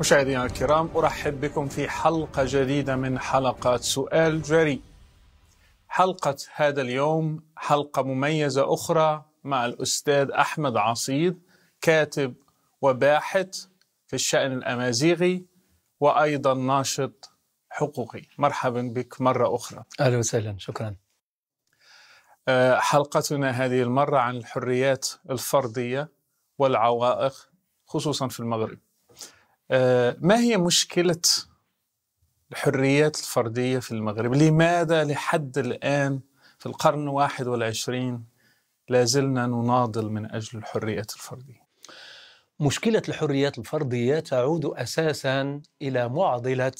مشاهدينا الكرام ارحب بكم في حلقه جديده من حلقات سؤال جريء. حلقه هذا اليوم حلقه مميزه اخرى مع الاستاذ احمد عصيد كاتب وباحث في الشأن الأمازيغي وأيضا ناشط حقوقي مرحبا بك مرة أخرى أهلا وسهلا شكرا آه، حلقتنا هذه المرة عن الحريات الفردية والعوائق خصوصا في المغرب آه، ما هي مشكلة الحريات الفردية في المغرب لماذا لحد الآن في القرن الواحد والعشرين لازلنا نناضل من أجل الحريات الفردية مشكلة الحريات الفردية تعود أساسا إلى معضلة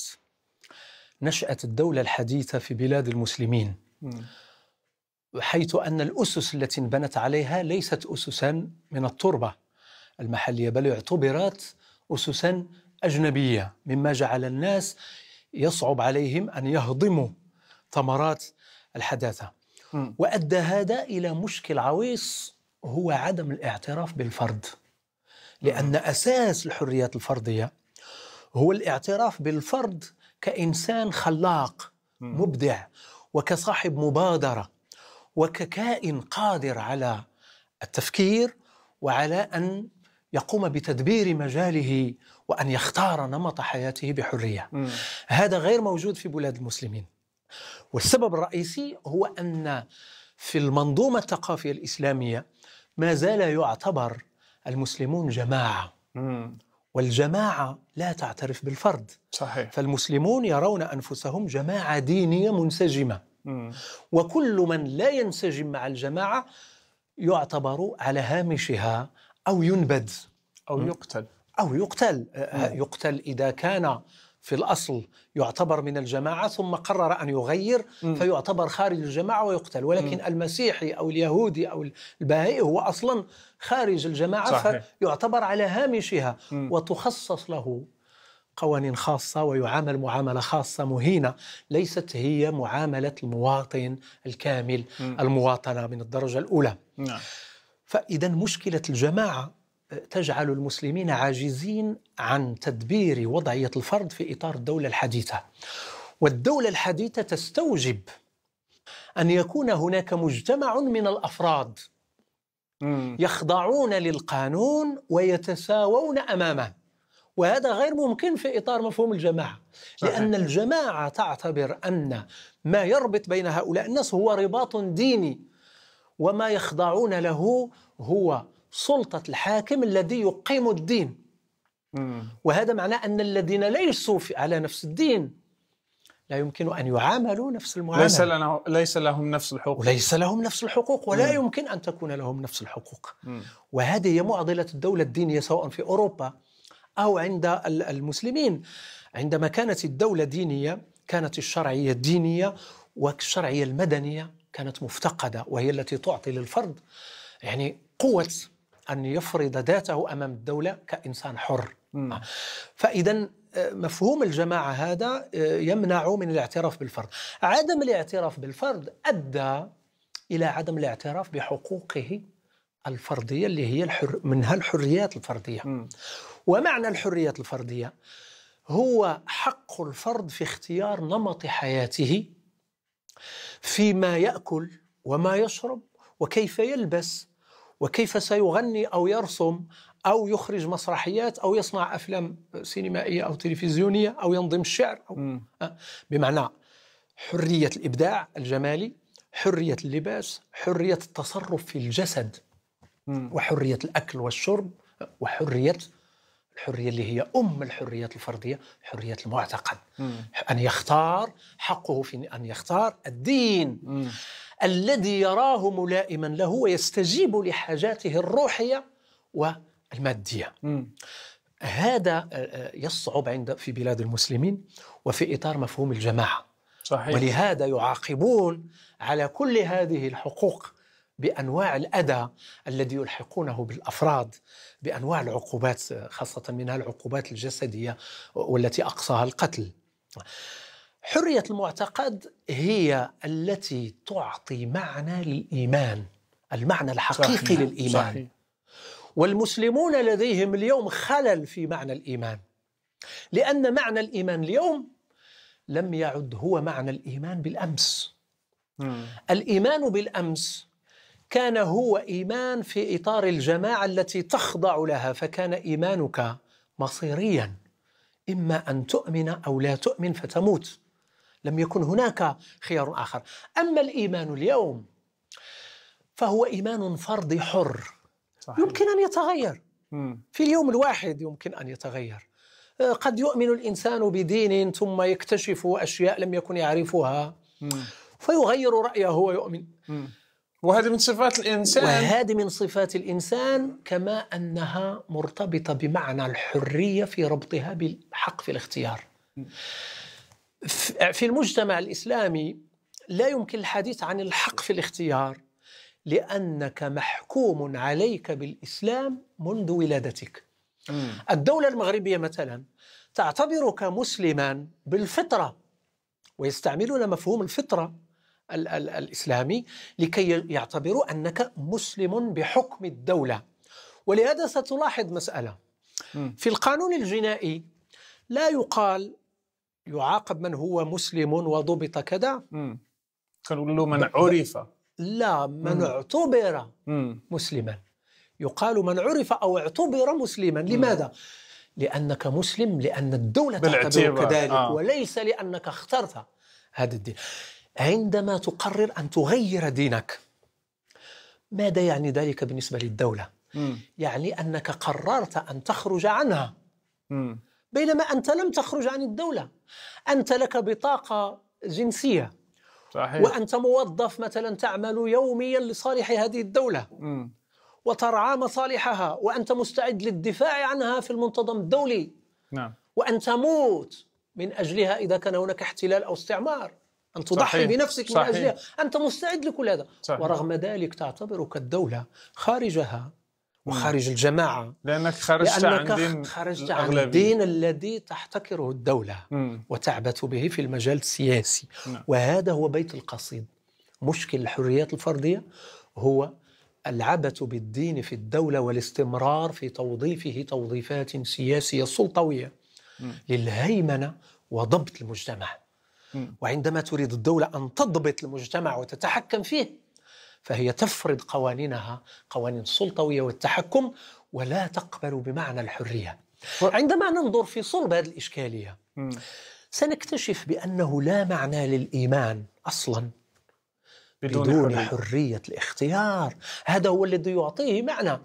نشأة الدولة الحديثة في بلاد المسلمين حيث أن الأسس التي انبنت عليها ليست أسسا من التربة المحلية بل اعتبرت أسسا أجنبية مما جعل الناس يصعب عليهم أن يهضموا ثمرات الحداثة وأدى هذا إلى مشكل عويص هو عدم الاعتراف بالفرد لأن نعم. أساس الحريات الفردية هو الاعتراف بالفرد كإنسان خلاق مبدع وكصاحب مبادرة وككائن قادر على التفكير وعلى أن يقوم بتدبير مجاله وأن يختار نمط حياته بحرية م. هذا غير موجود في بلاد المسلمين والسبب الرئيسي هو أن في المنظومة الثقافية الإسلامية ما زال يعتبر المسلمون جماعه مم. والجماعه لا تعترف بالفرد صحيح فالمسلمون يرون انفسهم جماعه دينيه منسجمه مم. وكل من لا ينسجم مع الجماعه يعتبر على هامشها او ينبذ او مم. يقتل او يقتل مم. يقتل اذا كان في الأصل يعتبر من الجماعة ثم قرر أن يغير م. فيعتبر خارج الجماعة ويقتل ولكن م. المسيحي أو اليهودي أو البهائي هو أصلا خارج الجماعة صحيح. فيعتبر على هامشها م. وتخصص له قوانين خاصة ويعامل معاملة خاصة مهينة ليست هي معاملة المواطن الكامل م. المواطنة من الدرجة الأولى نعم. فإذا مشكلة الجماعة تجعل المسلمين عاجزين عن تدبير وضعيه الفرد في اطار الدوله الحديثه. والدوله الحديثه تستوجب ان يكون هناك مجتمع من الافراد يخضعون للقانون ويتساوون امامه. وهذا غير ممكن في اطار مفهوم الجماعه لان الجماعه تعتبر ان ما يربط بين هؤلاء الناس هو رباط ديني وما يخضعون له هو سلطة الحاكم الذي يقيم الدين وهذا معناه أن الذين ليسوا على نفس الدين لا يمكن أن يعاملوا نفس المعاملة ليس, ليس لهم نفس الحقوق ليس لهم نفس الحقوق ولا مم. يمكن أن تكون لهم نفس الحقوق مم. وهذه هي معضلة الدولة الدينية سواء في أوروبا أو عند المسلمين عندما كانت الدولة دينية كانت الشرعية الدينية والشرعية المدنية كانت مفتقدة وهي التي تعطي للفرد يعني قوة أن يفرض ذاته أمام الدولة كإنسان حر آه. فإذا آه، مفهوم الجماعة هذا آه، يمنع من الاعتراف بالفرد عدم الاعتراف بالفرد أدى إلى عدم الاعتراف بحقوقه الفردية اللي هي الحر منها الحريات الفردية م. ومعنى الحريات الفردية هو حق الفرد في اختيار نمط حياته فيما يأكل وما يشرب وكيف يلبس وكيف سيغني أو يرسم أو يخرج مسرحيات أو يصنع أفلام سينمائية أو تلفزيونية أو ينظم الشعر أو أه؟ بمعنى حرية الإبداع الجمالي حرية اللباس حرية التصرف في الجسد وحرية الأكل والشرب وحرية الحرية اللي هي أم الحريات الفردية حرية المعتقد أن يختار حقه في أن يختار الدين الذي يراه ملائما له ويستجيب لحاجاته الروحيه والماديه. م. هذا آه، آه، يصعب عند في بلاد المسلمين وفي اطار مفهوم الجماعه. صحيح. ولهذا يعاقبون على كل هذه الحقوق بانواع الاذى الذي يلحقونه بالافراد بانواع العقوبات خاصه منها العقوبات الجسديه والتي اقصاها القتل. حرية المعتقد هي التي تعطي معنى للإيمان المعنى الحقيقي صحيح. للإيمان صحيح. والمسلمون لديهم اليوم خلل في معنى الإيمان لأن معنى الإيمان اليوم لم يعد هو معنى الإيمان بالأمس مم. الإيمان بالأمس كان هو إيمان في إطار الجماعة التي تخضع لها فكان إيمانك مصيريا إما أن تؤمن أو لا تؤمن فتموت لم يكن هناك خيار آخر أما الإيمان اليوم فهو إيمان فردي حر صحيح. يمكن أن يتغير في اليوم الواحد يمكن أن يتغير آه، قد يؤمن الإنسان بدين ثم يكتشف أشياء لم يكن يعرفها فيغير رأيه ويؤمن وهذه من صفات الإنسان وهذه من صفات الإنسان كما أنها مرتبطة بمعنى الحرية في ربطها بالحق في الاختيار في المجتمع الاسلامي لا يمكن الحديث عن الحق في الاختيار لانك محكوم عليك بالاسلام منذ ولادتك. الدوله المغربيه مثلا تعتبرك مسلما بالفطره ويستعملون مفهوم الفطره ال ال الاسلامي لكي يعتبروا انك مسلم بحكم الدوله. ولهذا ستلاحظ مساله في القانون الجنائي لا يقال يعاقب من هو مسلم وضبط كذا كنقول له من عرف لا من مم. اعتبر مم. مسلما يقال من عرف او اعتبر مسلما لماذا مم. لانك مسلم لان الدوله تعتبر كذلك آه. وليس لانك اخترت هذا الدين عندما تقرر ان تغير دينك ماذا يعني ذلك بالنسبه للدوله مم. يعني انك قررت ان تخرج عنها مم. بينما أنت لم تخرج عن الدولة أنت لك بطاقة جنسية صحيح. وأنت موظف مثلا تعمل يوميا لصالح هذه الدولة م. وترعى مصالحها وأنت مستعد للدفاع عنها في المنتظم الدولي نعم. وأن تموت من أجلها إذا كان هناك احتلال أو استعمار أن تضحي صحيح. بنفسك صحيح. من أجلها أنت مستعد لكل هذا صحيح. ورغم ذلك تعتبرك الدولة خارجها وخارج الجماعة لأنك خرجت لأنك عن دين خرجت عن الدين الذي تحتكره الدولة مم. وتعبث به في المجال السياسي مم. نعم. وهذا هو بيت القصيد مشكل الحريات الفردية هو العبث بالدين في الدولة والاستمرار في توظيفه توظيفات سياسية سلطوية مم. للهيمنة وضبط المجتمع وعندما تريد الدولة أن تضبط المجتمع وتتحكم فيه فهي تفرض قوانينها قوانين السلطوية والتحكم ولا تقبل بمعنى الحرية عندما ننظر في صلب هذه الإشكالية سنكتشف بأنه لا معنى للإيمان أصلا بدون, بدون حرية. الاختيار هذا هو الذي يعطيه معنى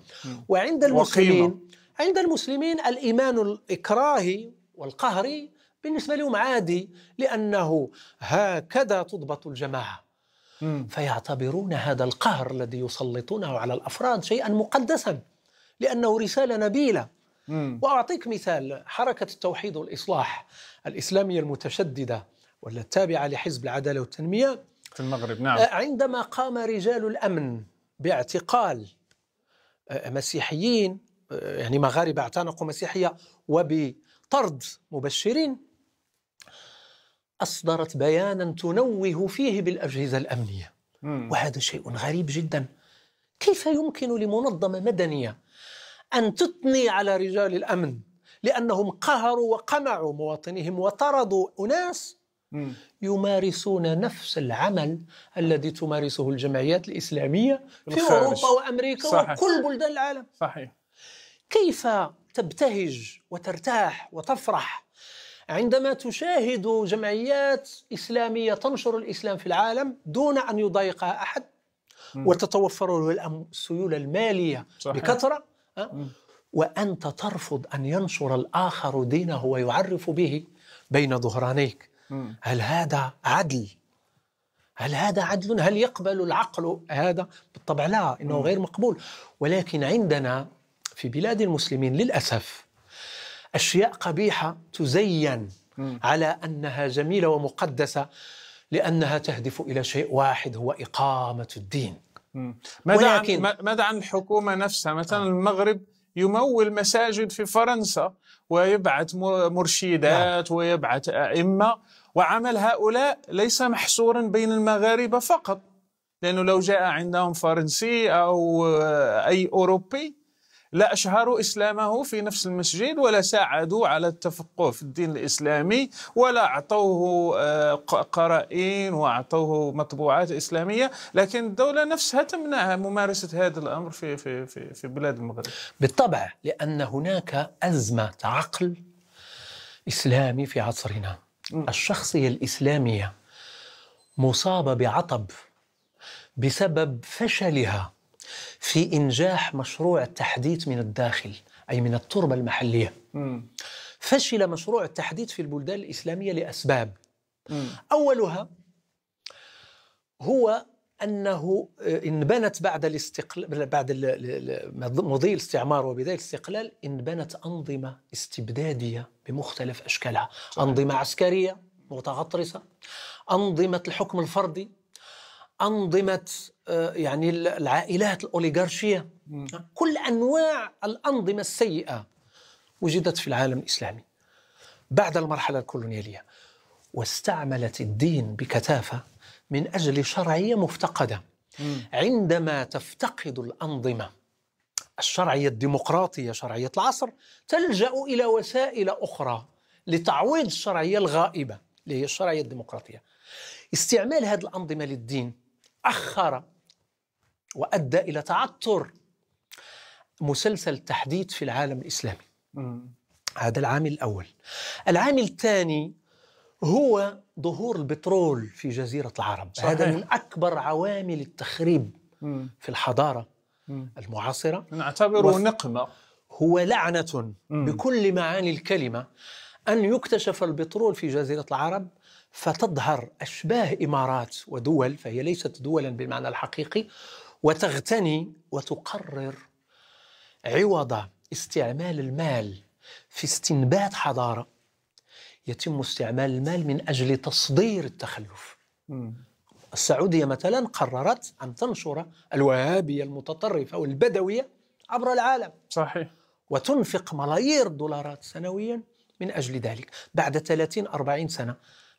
وعند المسلمين وقيمة. عند المسلمين الإيمان الإكراهي والقهري بالنسبة لهم عادي لأنه هكذا تضبط الجماعة فيعتبرون هذا القهر الذي يسلطونه على الافراد شيئا مقدسا لانه رساله نبيله واعطيك مثال حركه التوحيد والاصلاح الاسلاميه المتشدده ولا التابعه لحزب العداله والتنميه في المغرب نعم آه، عندما قام رجال الامن باعتقال آه، مسيحيين آه، يعني مغاربه اعتنقوا مسيحيه وبطرد مبشرين أصدرت بيانا تنوه فيه بالأجهزة الأمنية وهذا شيء غريب جدا كيف يمكن لمنظمة مدنية أن تثني على رجال الأمن لأنهم قهروا وقمعوا مواطنيهم وطردوا أناس يمارسون نفس العمل الذي تمارسه الجمعيات الإسلامية في أوروبا وأمريكا صحيح. وكل بلدان العالم صحيح كيف تبتهج وترتاح وتفرح عندما تشاهد جمعيات إسلامية تنشر الإسلام في العالم دون أن يضايقها أحد وتتوفر له السيولة المالية صحيح. بكثرة وأنت ترفض أن ينشر الآخر دينه ويعرف به بين ظهرانيك هل هذا عدل؟ هل هذا عدل؟ هل يقبل العقل هذا؟ بالطبع لا إنه غير مقبول ولكن عندنا في بلاد المسلمين للأسف أشياء قبيحة تزين على أنها جميلة ومقدسة لأنها تهدف إلى شيء واحد هو إقامة الدين ماذا عن ماذا عن الحكومة نفسها مثلا آه. المغرب يمول مساجد في فرنسا ويبعث مرشدات آه. ويبعث أئمة وعمل هؤلاء ليس محصورا بين المغاربة فقط لأنه لو جاء عندهم فرنسي أو آه، أي أوروبي لا أشهروا إسلامه في نفس المسجد ولا ساعدوا على التفقه في الدين الإسلامي ولا أعطوه آه، قرائن وأعطوه مطبوعات إسلامية لكن الدولة نفسها تمنع ممارسة هذا الأمر في, في, في, في بلاد المغرب بالطبع لأن هناك أزمة عقل إسلامي في عصرنا الشخصية الإسلامية مصابة بعطب بسبب فشلها في إنجاح مشروع التحديث من الداخل أي من التربة المحلية م. فشل مشروع التحديث في البلدان الإسلامية لأسباب م. أولها هو أنه آه، انبنت بعد الاستقلال بعد مضي الاستعمار وبداية الاستقلال انبنت أنظمة استبدادية بمختلف أشكالها صحيح. أنظمة عسكرية متغطرسة أنظمة الحكم الفردي أنظمة آه، يعني العائلات الأوليغارشية كل أنواع الأنظمة السيئة وجدت في العالم الإسلامي بعد المرحلة الكولونيالية واستعملت الدين بكثافة من أجل شرعية مفتقدة عندما تفتقد الأنظمة الشرعية الديمقراطية شرعية العصر تلجأ إلى وسائل أخرى لتعويض الشرعية الغائبة اللي هي الشرعية الديمقراطية استعمال هذه الأنظمة للدين تأخر وأدى إلى تعثر مسلسل تحديد في العالم الإسلامي مم. هذا العامل الأول العامل الثاني هو ظهور البترول في جزيرة العرب صحيح. هذا من أكبر عوامل التخريب مم. في الحضارة مم. المعاصرة نعتبره وف... نقمة هو لعنة مم. بكل معاني الكلمة أن يكتشف البترول في جزيرة العرب فتظهر أشباه إمارات ودول فهي ليست دولا بالمعنى الحقيقي وتغتني وتقرر عوض استعمال المال في استنبات حضارة يتم استعمال المال من أجل تصدير التخلف السعودية مثلا قررت أن تنشر الوهابية المتطرفة والبدويه عبر العالم صحيح وتنفق ملايير الدولارات سنويا من أجل ذلك بعد 30-40 سنة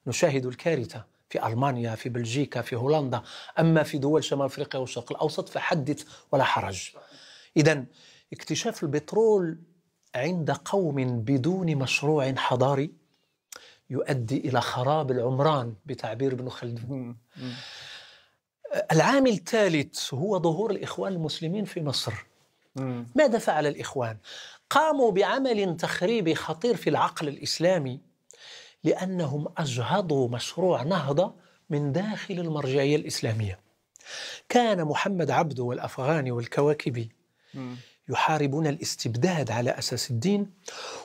نشاهد الكارثه في المانيا في بلجيكا في هولندا اما في دول شمال افريقيا والشرق الاوسط فحدث ولا حرج اذا اكتشاف البترول عند قوم بدون مشروع حضاري يؤدي الى خراب العمران بتعبير ابن خلدون العامل الثالث هو ظهور الاخوان المسلمين في مصر ماذا فعل الاخوان قاموا بعمل تخريبي خطير في العقل الاسلامي لأنهم أجهضوا مشروع نهضة من داخل المرجعية الإسلامية كان محمد عبده والأفغاني والكواكبي يحاربون الاستبداد على أساس الدين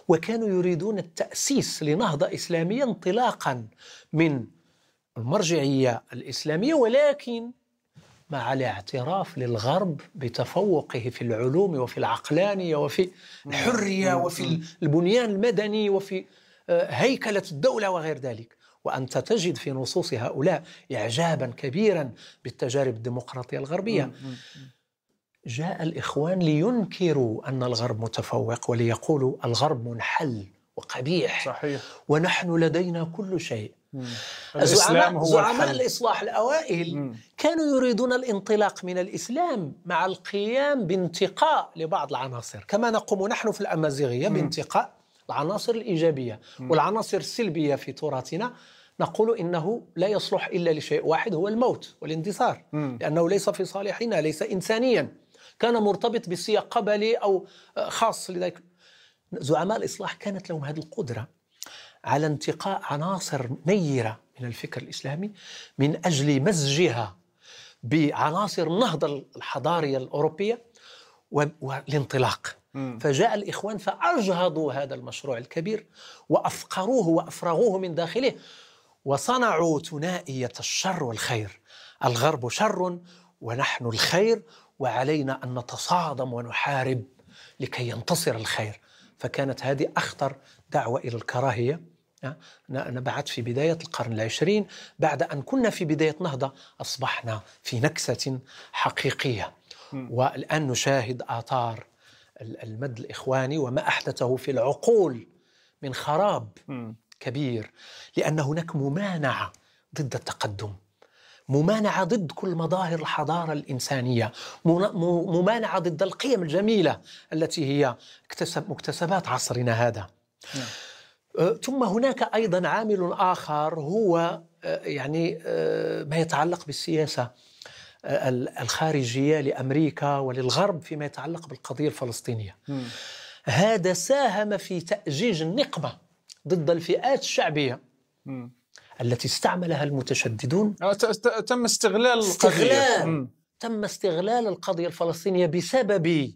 وكانوا يريدون التأسيس لنهضة إسلامية انطلاقا من المرجعية الإسلامية ولكن مع الاعتراف للغرب بتفوقه في العلوم وفي العقلانية وفي الحرية وفي البنيان المدني وفي آه، هيكله الدوله وغير ذلك وانت تجد في نصوص هؤلاء اعجابا كبيرا بالتجارب الديمقراطيه الغربيه جاء الاخوان لينكروا ان الغرب متفوق وليقولوا الغرب منحل وقبيح صحيح ونحن لدينا كل شيء الإسلام هو زعماء الإصلاح الأوائل مم. كانوا يريدون الانطلاق من الإسلام مع القيام بانتقاء لبعض العناصر كما نقوم نحن في الأمازيغية مم. بانتقاء العناصر الايجابيه والعناصر السلبيه في تراثنا نقول انه لا يصلح الا لشيء واحد هو الموت والاندثار لانه ليس في صالحنا ليس انسانيا كان مرتبط بسياق قبلي او خاص لذلك زعماء الاصلاح كانت لهم هذه القدره على انتقاء عناصر نيره من الفكر الاسلامي من اجل مزجها بعناصر النهضه الحضاريه الاوروبيه والانطلاق فجاء الإخوان فأجهضوا هذا المشروع الكبير وأفقروه وأفرغوه من داخله وصنعوا ثنائية الشر والخير الغرب شر ونحن الخير وعلينا أن نتصادم ونحارب لكي ينتصر الخير فكانت هذه أخطر دعوة إلى الكراهية بعد في بداية القرن العشرين بعد أن كنا في بداية نهضة أصبحنا في نكسة حقيقية والآن نشاهد آثار المد الإخواني وما أحدثه في العقول من خراب كبير لأن هناك ممانعة ضد التقدم ممانعة ضد كل مظاهر الحضارة الإنسانية ممانعة ضد القيم الجميلة التي هي اكتسب مكتسبات عصرنا هذا نعم. أه، ثم هناك أيضا عامل آخر هو أه، يعني أه، ما يتعلق بالسياسة الخارجيه لامريكا وللغرب فيما يتعلق بالقضيه الفلسطينيه. م. هذا ساهم في تاجيج النقمه ضد الفئات الشعبيه. م. التي استعملها المتشددون آه، تم استغلال استغلال تم استغلال القضيه الفلسطينيه بسبب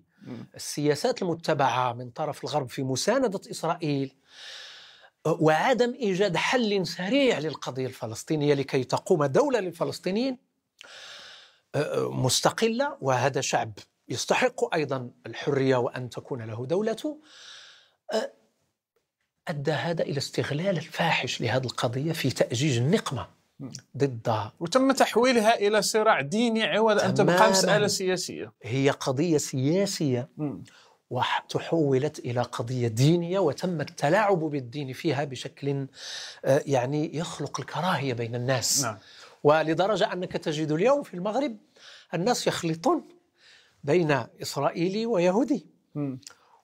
السياسات المتبعه من طرف الغرب في مسانده اسرائيل وعدم ايجاد حل سريع للقضيه الفلسطينيه لكي تقوم دوله للفلسطينيين أه، أه، مستقله وهذا شعب يستحق ايضا الحريه وان تكون له دولته أه، ادى هذا الى استغلال الفاحش لهذه القضيه في تاجيج النقمه ضد وتم تحويلها الى صراع ديني عوض ان تبقى مساله سياسيه هي قضيه سياسيه وتحولت الى قضيه دينيه وتم التلاعب بالدين فيها بشكل يعني يخلق الكراهيه بين الناس نعم. ولدرجة أنك تجد اليوم في المغرب الناس يخلطون بين إسرائيلي ويهودي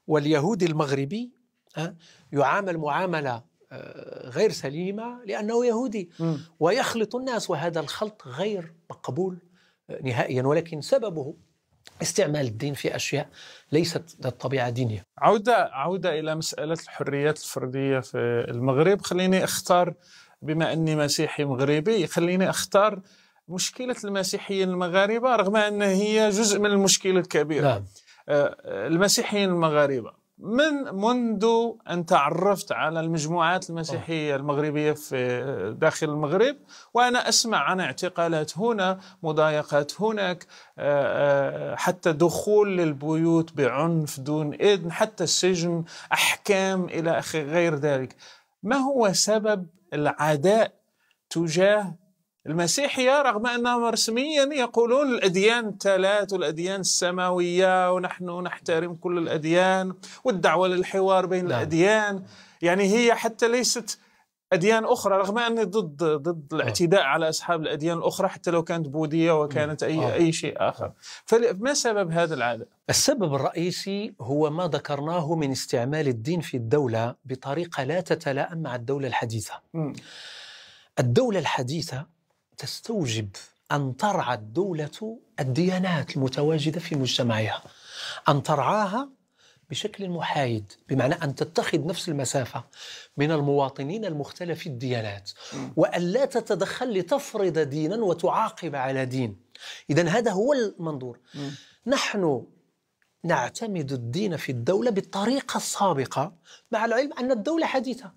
واليهودي المغربي آه، يعامل معاملة آه، غير سليمة لأنه يهودي ويخلط الناس وهذا الخلط غير مقبول آه، نهائيا ولكن سببه استعمال الدين في اشياء ليست ذات طبيعه دينيه. عوده عوده الى مساله الحريات الفرديه في المغرب، خليني اختار بما اني مسيحي مغربي يخليني اختار مشكله المسيحيين المغاربه رغم انها هي جزء من المشكله الكبيره نعم. آه، المسيحيين المغاربه من منذ ان تعرفت على المجموعات المسيحيه آه. المغربيه في داخل المغرب وانا اسمع عن اعتقالات هنا مضايقات هناك آه، حتى دخول للبيوت بعنف دون اذن حتى السجن احكام الى اخره غير ذلك ما هو سبب العداء تجاه المسيحية رغم أنهم رسميا يقولون الأديان الثلاث والأديان السماوية ونحن نحترم كل الأديان والدعوة للحوار بين لا. نعم. الأديان يعني هي حتى ليست اديان اخرى رغم اني ضد ضد آه. الاعتداء على اصحاب الاديان الاخرى حتى لو كانت بوذيه وكانت اي آه. اي شيء اخر فما سبب هذا العاده السبب الرئيسي هو ما ذكرناه من استعمال الدين في الدوله بطريقه لا تتلائم مع الدوله الحديثه الدوله الحديثه تستوجب ان ترعى الدوله الديانات المتواجده في مجتمعها ان ترعاها بشكل محايد بمعنى أن تتخذ نفس المسافة من المواطنين المختلف الديانات وأن لا تتدخل لتفرض دينا وتعاقب على دين إذا هذا هو المنظور نحن نعتمد الدين في الدولة بالطريقة السابقة مع العلم أن الدولة حديثة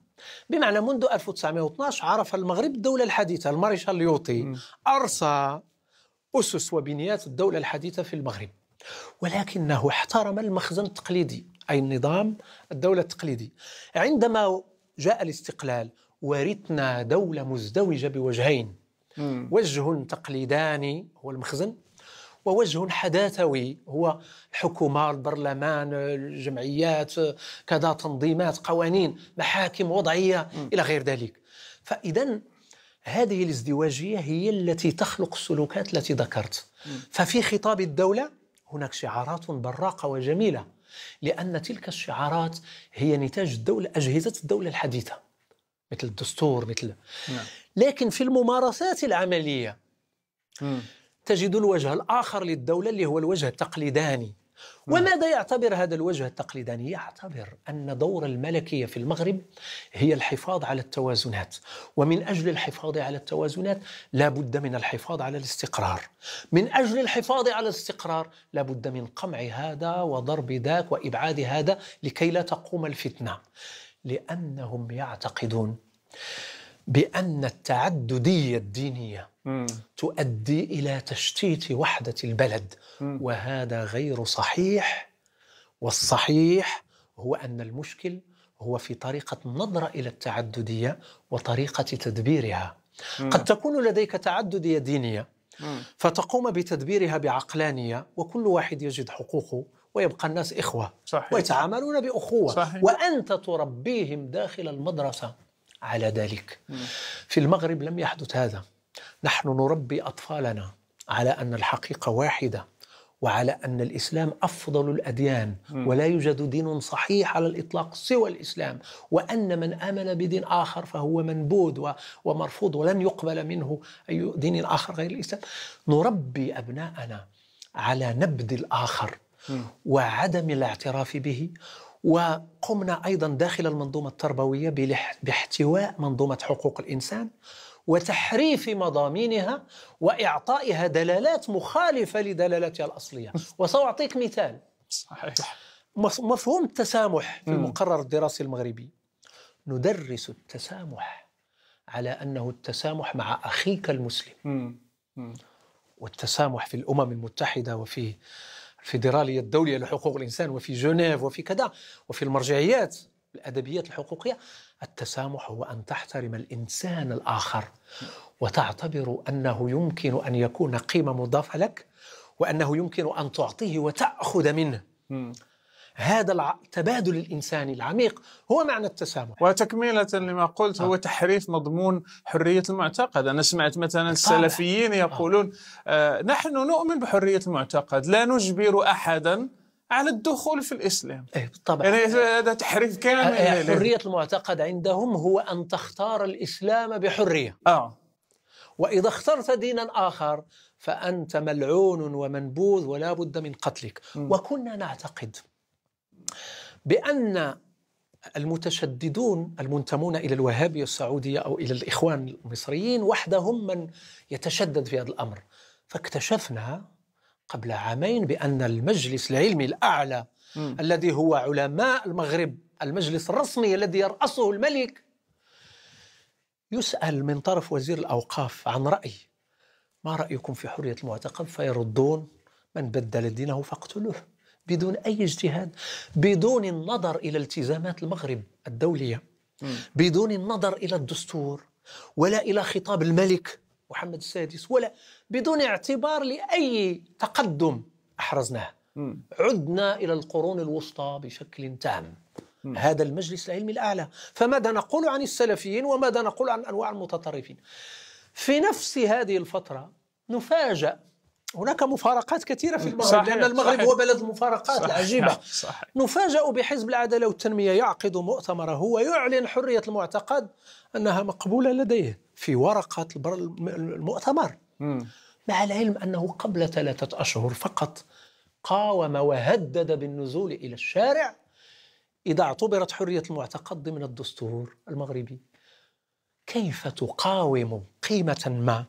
بمعنى منذ 1912 عرف المغرب الدولة الحديثة المارشال اليوطي أرسى أسس وبنيات الدولة الحديثة في المغرب ولكنه احترم المخزن التقليدي أي النظام الدولة التقليدي عندما جاء الاستقلال ورثنا دولة مزدوجة بوجهين مم. وجه تقليداني هو المخزن ووجه حداثوي هو الحكومة البرلمان الجمعيات كذا تنظيمات قوانين محاكم وضعية مم. إلى غير ذلك فإذا هذه الازدواجية هي التي تخلق السلوكات التي ذكرت مم. ففي خطاب الدولة هناك شعارات براقة وجميلة لأن تلك الشعارات هي نتاج الدولة أجهزة الدولة الحديثة مثل الدستور مثل نعم. لكن في الممارسات العملية م. تجد الوجه الآخر للدولة اللي هو الوجه التقليداني نعم. وماذا يعتبر هذا الوجه التقليداني؟ يعتبر أن دور الملكية في المغرب هي الحفاظ على التوازنات ومن أجل الحفاظ على التوازنات لا بد من الحفاظ على الاستقرار من أجل الحفاظ على الاستقرار لا بد من قمع هذا وضرب ذاك وإبعاد هذا لكي لا تقوم الفتنة لأنهم يعتقدون بأن التعددية الدينية تؤدي الى تشتيت وحده البلد وهذا غير صحيح والصحيح هو ان المشكل هو في طريقه النظره الى التعدديه وطريقه تدبيرها قد تكون لديك تعدديه دينيه فتقوم بتدبيرها بعقلانيه وكل واحد يجد حقوقه ويبقى الناس إخوة صحيح. ويتعاملون بأخوة صحيح. وأنت تربيهم داخل المدرسة على ذلك مم. في المغرب لم يحدث هذا نحن نربي أطفالنا على أن الحقيقة واحدة وعلى أن الإسلام أفضل الأديان ولا يوجد دين صحيح على الإطلاق سوى الإسلام وأن من آمن بدين آخر فهو منبود ومرفوض ولن يقبل منه أي دين آخر غير الإسلام نربي أبناءنا على نبذ الآخر وعدم الاعتراف به وقمنا ايضا داخل المنظومه التربويه باحتواء منظومه حقوق الانسان وتحريف مضامينها واعطائها دلالات مخالفه لدلالاتها الاصليه وساعطيك مثال صحيح مفهوم التسامح في المقرر الدراسي المغربي ندرس التسامح على انه التسامح مع اخيك المسلم والتسامح في الامم المتحده وفي الفيدراليه الدوليه لحقوق الانسان وفي جنيف وفي كذا وفي المرجعيات الادبيات الحقوقيه التسامح هو ان تحترم الانسان الاخر وتعتبر انه يمكن ان يكون قيمه مضافه لك وانه يمكن ان تعطيه وتاخذ منه م. هذا التبادل الانساني العميق هو معنى التسامح. وتكمله لما قلت هو آه. تحريف مضمون حريه المعتقد، انا سمعت مثلا السلفيين آه. يقولون آه، نحن نؤمن بحريه المعتقد، لا نجبر احدا على الدخول في الاسلام ايه بالطبع يعني هذا تحريف كامل حريه المعتقد عندهم هو ان تختار الاسلام بحريه اه واذا اخترت دينا اخر فانت ملعون ومنبوذ ولا بد من قتلك م. وكنا نعتقد بان المتشددون المنتمون الى الوهابيه السعوديه او الى الاخوان المصريين وحدهم من يتشدد في هذا الامر فاكتشفنا قبل عامين بأن المجلس العلمي الأعلى م. الذي هو علماء المغرب المجلس الرسمي الذي يرأسه الملك يسأل من طرف وزير الأوقاف عن رأي ما رأيكم في حرية المعتقد فيردون من بدل دينه فاقتلوه بدون أي اجتهاد بدون النظر إلى التزامات المغرب الدولية م. بدون النظر إلى الدستور ولا إلى خطاب الملك محمد السادس ولا بدون اعتبار لأي تقدم أحرزناه م. عدنا إلى القرون الوسطى بشكل تام م. هذا المجلس العلمي الأعلى فماذا نقول عن السلفيين وماذا نقول عن أنواع المتطرفين في نفس هذه الفترة نفاجأ هناك مفارقات كثيرة في المغرب صحيح لأن المغرب صحيح هو بلد المفارقات صحيح العجيبة صحيح نفاجأ بحزب العدالة والتنمية يعقد مؤتمره ويعلن حرية المعتقد أنها مقبولة لديه في ورقة المؤتمر م. مع العلم أنه قبل ثلاثة أشهر فقط قاوم وهدد بالنزول إلى الشارع إذا اعتبرت حرية المعتقد ضمن الدستور المغربي كيف تقاوم قيمة ما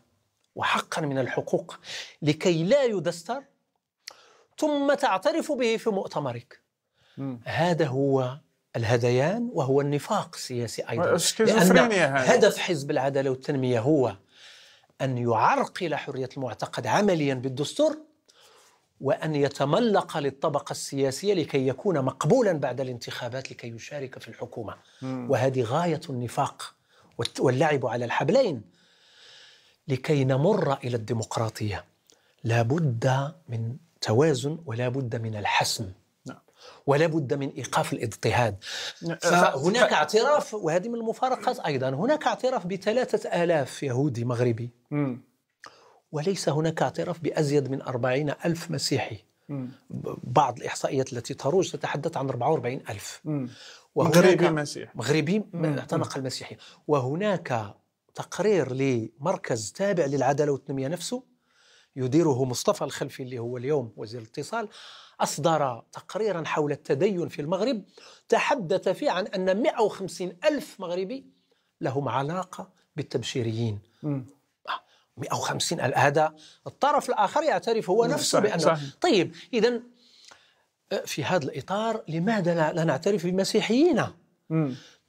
وحقا من الحقوق لكي لا يدستر ثم تعترف به في مؤتمرك م. هذا هو الهذيان وهو النفاق السياسي أيضا آه، لأن هدف حزب العدالة والتنمية هو أن يعرقل حرية المعتقد عمليا بالدستور وأن يتملق للطبقة السياسية لكي يكون مقبولا بعد الانتخابات لكي يشارك في الحكومة م. وهذه غاية النفاق واللعب على الحبلين لكي نمر إلى الديمقراطية لا بد من توازن ولا بد من الحسم نعم. ولا بد من ايقاف الاضطهاد فهناك آه، اعتراف وهذه من المفارقات ايضا هناك اعتراف بثلاثة آلاف يهودي مغربي وليس هناك اعتراف بازيد من أربعين ألف مسيحي بعض الاحصائيات التي تروج تتحدث عن 44 الف مغربي مسيحي مغربي اعتنق المسيحيه وهناك تقرير لمركز تابع للعداله والتنميه نفسه يديره مصطفى الخلفي اللي هو اليوم وزير الاتصال أصدر تقريرا حول التدين في المغرب تحدث فيه عن أن 150 ألف مغربي لهم علاقة بالتبشيريين م. 150 ألف هذا الطرف الآخر يعترف هو نفسه بأنه صح. طيب إذا في هذا الإطار لماذا لا نعترف بمسيحيين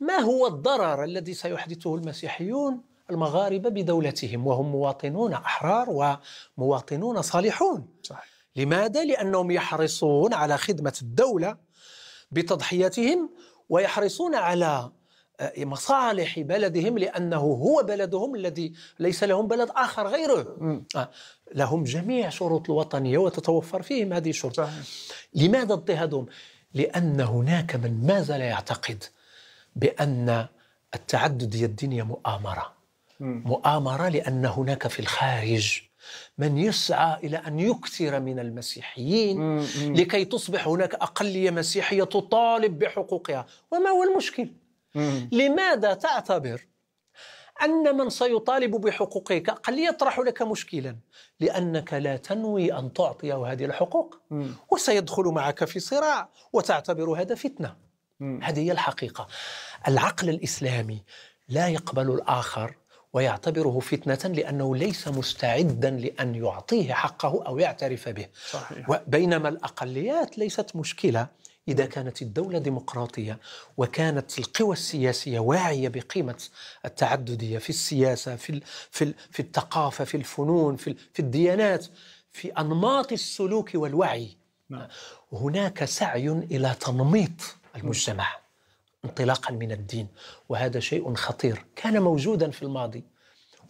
ما هو الضرر الذي سيحدثه المسيحيون المغاربة بدولتهم وهم مواطنون أحرار ومواطنون صالحون صح. لماذا؟ لأنهم يحرصون على خدمة الدولة بتضحياتهم ويحرصون على آه، مصالح بلدهم لأنه هو بلدهم الذي ليس لهم بلد آخر غيره م. آه، لهم جميع شروط الوطنية وتتوفر فيهم هذه الشروط صح. لماذا اضطهادهم؟ لأن هناك من ما زال يعتقد بأن التعددية الدينية مؤامرة مؤامره لان هناك في الخارج من يسعى الى ان يكثر من المسيحيين لكي تصبح هناك اقليه مسيحيه تطالب بحقوقها وما هو المشكل لماذا تعتبر أن من سيطالب بحقوقك قد يطرح لك مشكلا لأنك لا تنوي أن تعطيه هذه الحقوق وسيدخل معك في صراع وتعتبر هذا فتنة هذه هي الحقيقة العقل الإسلامي لا يقبل الآخر ويعتبره فتنة لأنه ليس مستعدا لأن يعطيه حقه أو يعترف به صحيح. بينما الأقليات ليست مشكلة إذا كانت الدولة ديمقراطية وكانت القوى السياسية واعية بقيمة التعددية في السياسة في, في, في الثقافة في الفنون في, في الديانات في أنماط السلوك والوعي نعم. هناك سعي إلى تنميط المجتمع انطلاقا من الدين وهذا شيء خطير كان موجودا في الماضي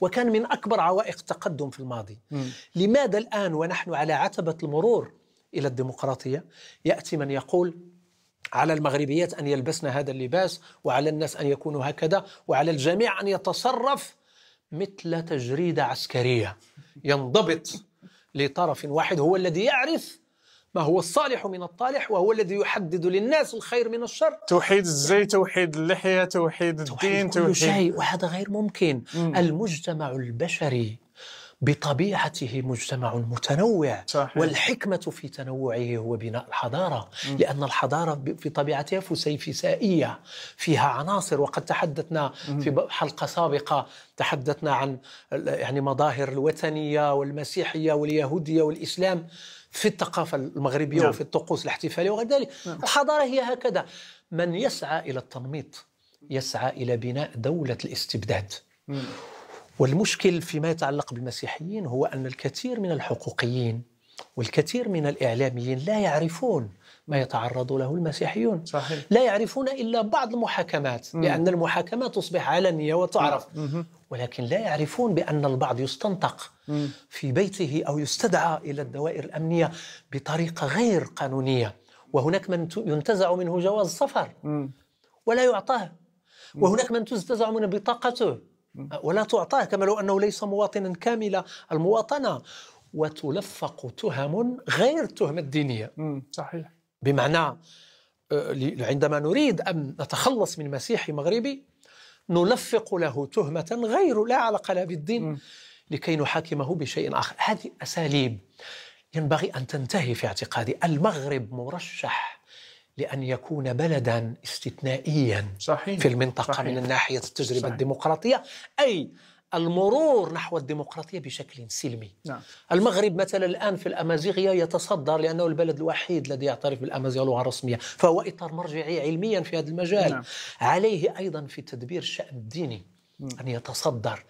وكان من اكبر عوائق التقدم في الماضي م. لماذا الان ونحن على عتبه المرور الى الديمقراطيه ياتي من يقول على المغربيات ان يلبسن هذا اللباس وعلى الناس ان يكونوا هكذا وعلى الجميع ان يتصرف مثل تجريده عسكريه ينضبط لطرف واحد هو الذي يعرف ما هو الصالح من الطالح وهو الذي يحدد للناس الخير من الشر توحيد الزي توحيد اللحية توحيد الدين توحيد, كل توحيد. شيء وهذا غير ممكن مم. المجتمع البشري بطبيعته مجتمع متنوع صحيح. والحكمة في تنوعه هو بناء الحضارة مم. لأن الحضارة في طبيعتها فسيفسائية فيها عناصر وقد تحدثنا مم. في حلقة سابقة تحدثنا عن يعني مظاهر الوثنية والمسيحية واليهودية والإسلام في الثقافه المغربيه نعم. وفي الطقوس الاحتفاليه وغير ذلك نعم. الحضاره هي هكذا من يسعى الى التنميط يسعى الى بناء دوله الاستبداد مم. والمشكل فيما يتعلق بالمسيحيين هو ان الكثير من الحقوقيين والكثير من الاعلاميين لا يعرفون ما يتعرض له المسيحيون صحيح. لا يعرفون إلا بعض المحاكمات مم. لأن المحاكمات تصبح علنية وتعرف مم. ولكن لا يعرفون بأن البعض يستنطق مم. في بيته أو يستدعى إلى الدوائر الأمنية بطريقة غير قانونية وهناك من ينتزع منه جواز سفر ولا يعطاه وهناك من تنتزع من بطاقته ولا تعطاه كما لو أنه ليس مواطنا كامل المواطنة وتلفق تهم غير التهمة الدينية صحيح بمعنى آه، عندما نريد أن نتخلص من مسيحي مغربي نلفق له تهمة غير لا علاقة لها بالدين لكي نحاكمه بشيء آخر هذه أساليب ينبغي أن تنتهي في اعتقادي المغرب مرشح لأن يكون بلدا استثنائيا صحيح. في المنطقة صحيح. من ناحية التجربة صحيح. الديمقراطية أي المرور نحو الديمقراطية بشكل سلمي نعم. المغرب مثلا الآن في الأمازيغية يتصدر لأنه البلد الوحيد الذي يعترف بالأمازيغ لغة رسمية فهو إطار مرجعي علميا في هذا المجال نعم. عليه أيضا في تدبير الشأن الديني نعم. أن يتصدر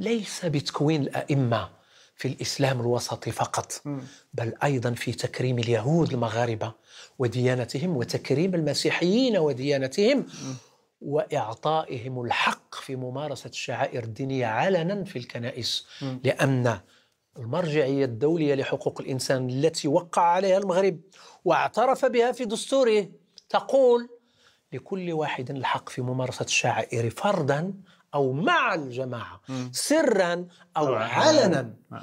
ليس بتكوين الأئمة في الإسلام الوسطي فقط بل أيضا في تكريم اليهود المغاربة وديانتهم وتكريم المسيحيين وديانتهم واعطائهم الحق في ممارسه الشعائر الدينيه علنا في الكنائس م. لان المرجعيه الدوليه لحقوق الانسان التي وقع عليها المغرب واعترف بها في دستوره تقول لكل واحد الحق في ممارسه الشعائر فردا او مع الجماعه م. سرا او, أو علنا نعم.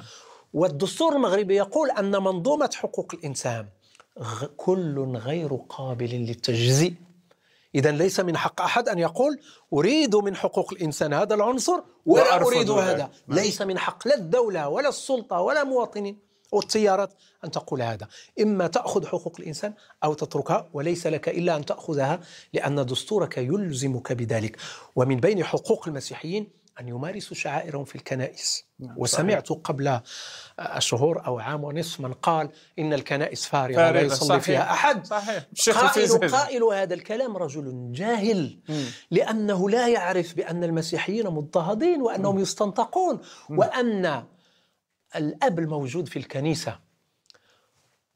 والدستور المغربي يقول ان منظومه حقوق الانسان كل غير قابل للتجزئ إذا ليس من حق أحد أن يقول أريد من حقوق الإنسان هذا العنصر ولا أريد هذا نعم. ليس من حق لا الدولة ولا السلطة ولا مواطنين والتيارات أن تقول هذا إما تأخذ حقوق الإنسان أو تتركها وليس لك إلا أن تأخذها لأن دستورك يلزمك بذلك ومن بين حقوق المسيحيين أن يمارسوا شعائرهم في الكنائس نعم، وسمعت قبل شهور أو عام ونصف من قال إن الكنائس فارغة لا يصلي صحيح. فيها أحد صحيح. قائل, قائل هذا الكلام رجل جاهل م. لأنه لا يعرف بأن المسيحيين مضطهدين وأنهم م. يستنطقون م. وأن الأب الموجود في الكنيسة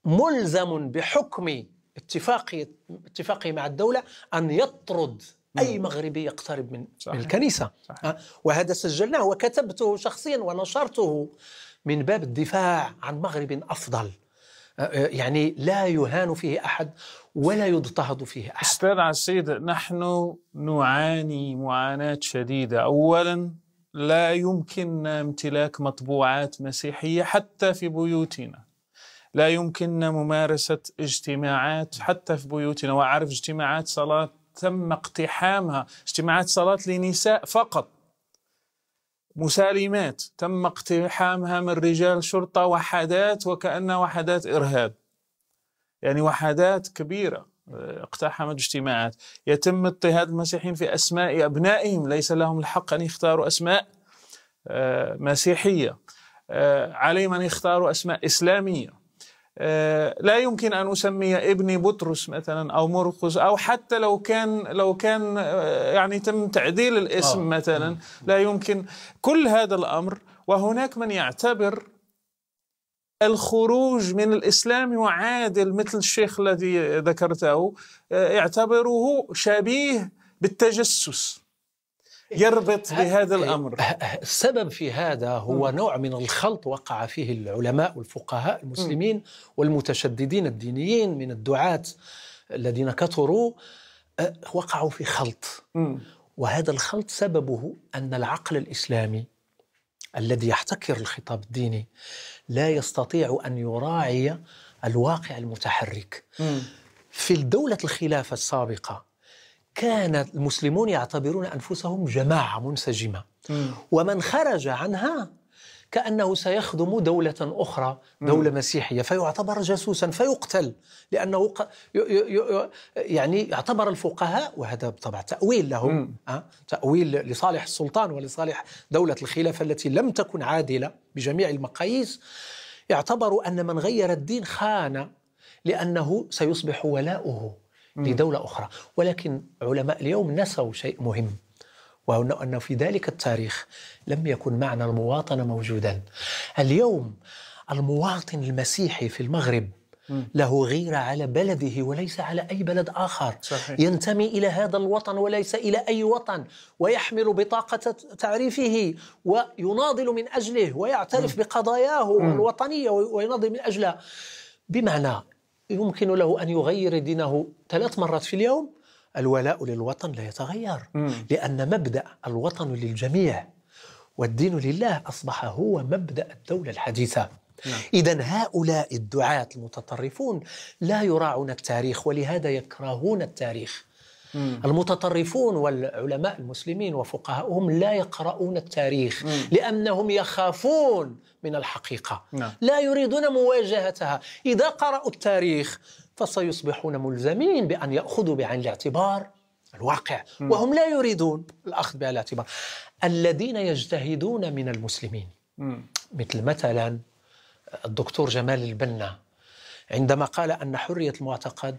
ملزم بحكم اتفاقي اتفاقه مع الدولة أن يطرد اي مغربي يقترب من صحيح. الكنيسه صحيح. وهذا سجلناه وكتبته شخصيا ونشرته من باب الدفاع عن مغرب افضل أه، أه، يعني لا يهان فيه احد ولا يضطهد فيه احد استاذ عسيد نحن نعاني معاناه شديده اولا لا يمكننا امتلاك مطبوعات مسيحيه حتى في بيوتنا لا يمكننا ممارسه اجتماعات حتى في بيوتنا واعرف اجتماعات صلاه تم اقتحامها اجتماعات صلاة لنساء فقط مسالمات تم اقتحامها من رجال شرطة وحدات وكأنها وحدات إرهاب يعني وحدات كبيرة آه، اقتحمت اجتماعات يتم اضطهاد المسيحيين في أسماء أبنائهم ليس لهم الحق أن يختاروا أسماء آه، مسيحية آه، عليهم أن يختاروا أسماء إسلامية آه، لا يمكن ان اسمي ابني بطرس مثلا او مرقس او حتى لو كان لو كان آه، يعني تم تعديل الاسم آه. مثلا لا يمكن كل هذا الامر وهناك من يعتبر الخروج من الإسلام وعادل مثل الشيخ الذي ذكرته يعتبره شبيه بالتجسس يربط بهذا أه، الامر أه، أه، السبب في هذا هو م. نوع من الخلط وقع فيه العلماء والفقهاء المسلمين م. والمتشددين الدينيين من الدعاة الذين كثروا وقعوا في خلط م. وهذا الخلط سببه ان العقل الاسلامي الذي يحتكر الخطاب الديني لا يستطيع ان يراعي الواقع المتحرك في دوله الخلافه السابقه كان المسلمون يعتبرون انفسهم جماعه منسجمه ومن خرج عنها كانه سيخدم دوله اخرى دوله مسيحيه فيعتبر جاسوسا فيقتل لانه يعني اعتبر الفقهاء وهذا طبعا تاويل لهم آه، تاويل لصالح السلطان ولصالح دوله الخلافه التي لم تكن عادله بجميع المقاييس اعتبروا ان من غير الدين خان لانه سيصبح ولاؤه لدولة أخرى ولكن علماء اليوم نسوا شيء مهم وهو أنه في ذلك التاريخ لم يكن معنى المواطنة موجودا اليوم المواطن المسيحي في المغرب له غيرة على بلده وليس على أي بلد آخر صحيح. ينتمي إلى هذا الوطن وليس إلى أي وطن ويحمل بطاقة تعريفه ويناضل من أجله ويعترف م. بقضاياه م. الوطنية ويناضل من أجلها بمعنى يمكن له أن يغير دينه ثلاث مرات في اليوم الولاء للوطن لا يتغير مم. لأن مبدأ الوطن للجميع والدين لله أصبح هو مبدأ الدولة الحديثة نعم. إذا هؤلاء الدعاة المتطرفون لا يراعون التاريخ ولهذا يكرهون التاريخ مم. المتطرفون والعلماء المسلمين وفقهاؤهم لا يقرؤون التاريخ مم. لأنهم يخافون من الحقيقة نعم. لا يريدون مواجهتها إذا قرأوا التاريخ فسيصبحون ملزمين بأن يأخذوا بعين الاعتبار الواقع وهم لا يريدون الأخذ بعين الاعتبار الذين يجتهدون من المسلمين مثل مثلا الدكتور جمال البنا عندما قال أن حرية المعتقد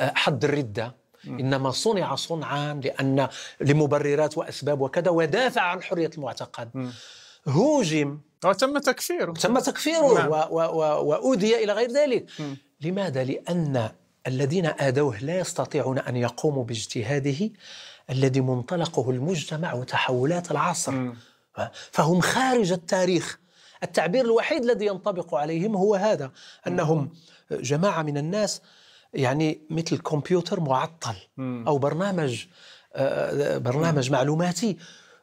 حد الردة انما صنع صنعا لان لمبررات واسباب وكذا ودافع عن حريه المعتقد هوجم وتم آه، تكفيره تم تكفيره نعم. و- و- وأودي إلى غير ذلك م. لماذا؟ لأن الذين آذوه لا يستطيعون أن يقوموا باجتهاده الذي منطلقه المجتمع وتحولات العصر م. فهم خارج التاريخ التعبير الوحيد الذي ينطبق عليهم هو هذا أنهم جماعة من الناس يعني مثل كمبيوتر معطل أو برنامج آه، آه، برنامج معلوماتي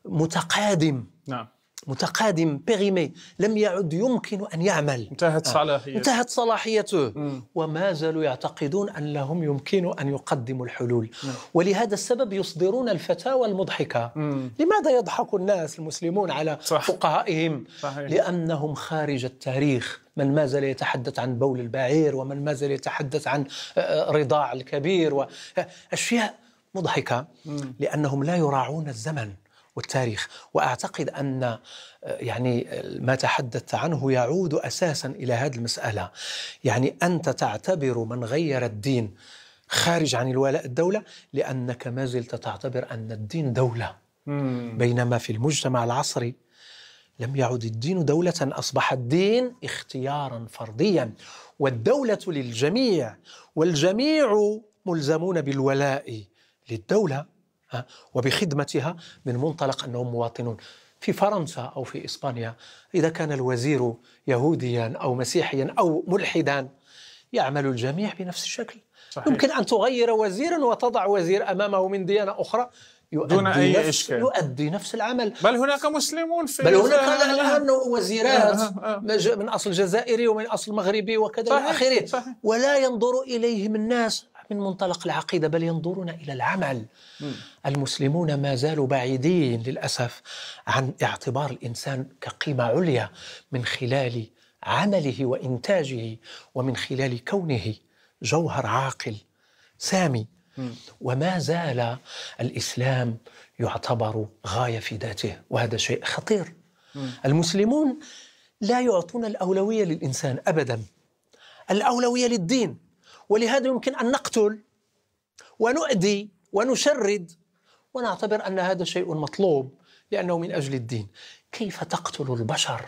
متقادم نعم متقادم بيغيمي لم يعد يمكن ان يعمل انتهت آه. صلاحيته انتهت صلاحيته مم. وما زالوا يعتقدون انهم يمكن ان يقدموا الحلول مم. ولهذا السبب يصدرون الفتاوى المضحكه مم. لماذا يضحك الناس المسلمون على صح. فقهائهم صحيح. لانهم خارج التاريخ من ما زال يتحدث عن بول البعير ومن ما زال يتحدث عن آه، آه، رضاع الكبير واشياء مضحكه مم. لانهم لا يراعون الزمن والتاريخ واعتقد ان آه، يعني ما تحدثت عنه يعود اساسا الى هذه المساله يعني انت تعتبر من غير الدين خارج عن الولاء الدوله لانك ما زلت تعتبر ان الدين دوله بينما في المجتمع العصري لم يعد الدين دولة أصبح الدين اختيارا فرديا والدولة للجميع والجميع ملزمون بالولاء للدولة وبخدمتها من منطلق أنهم مواطنون في فرنسا أو في إسبانيا إذا كان الوزير يهوديا أو مسيحيا أو ملحدا يعمل الجميع بنفس الشكل صحيح. يمكن أن تغير وزيرا وتضع وزير أمامه من ديانة أخرى يؤدي دون أي نفس إشكال يؤدي نفس العمل بل هناك مسلمون في بل هناك الآن وزيرات آه، آه، آه. من أصل جزائري ومن أصل مغربي وكذا إلى آخره ولا ينظر إليهم الناس من منطلق العقيده بل ينظرون الى العمل م. المسلمون ما زالوا بعيدين للاسف عن اعتبار الانسان كقيمه عليا من خلال عمله وانتاجه ومن خلال كونه جوهر عاقل سامي م. وما زال الاسلام يعتبر غايه في ذاته وهذا شيء خطير م. المسلمون لا يعطون الاولويه للانسان ابدا الاولويه للدين ولهذا يمكن أن نقتل ونؤذي ونشرد ونعتبر أن هذا شيء مطلوب لأنه من أجل الدين كيف تقتل البشر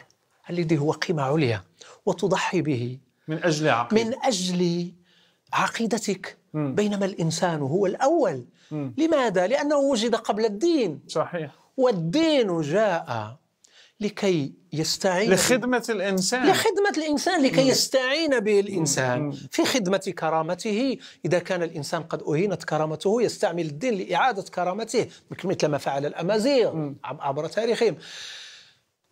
الذي هو قيمة عليا وتضحي به من أجل عقيدة. من أجل عقيدتك م. بينما الإنسان هو الأول م. لماذا؟ لأنه وجد قبل الدين صحيح والدين جاء لكي يستعين لخدمة الإنسان لخدمة الإنسان لكي يستعين به الإنسان في خدمة كرامته إذا كان الإنسان قد أهينت كرامته يستعمل الدين لإعادة كرامته مثل ما فعل الأمازيغ عبر تاريخهم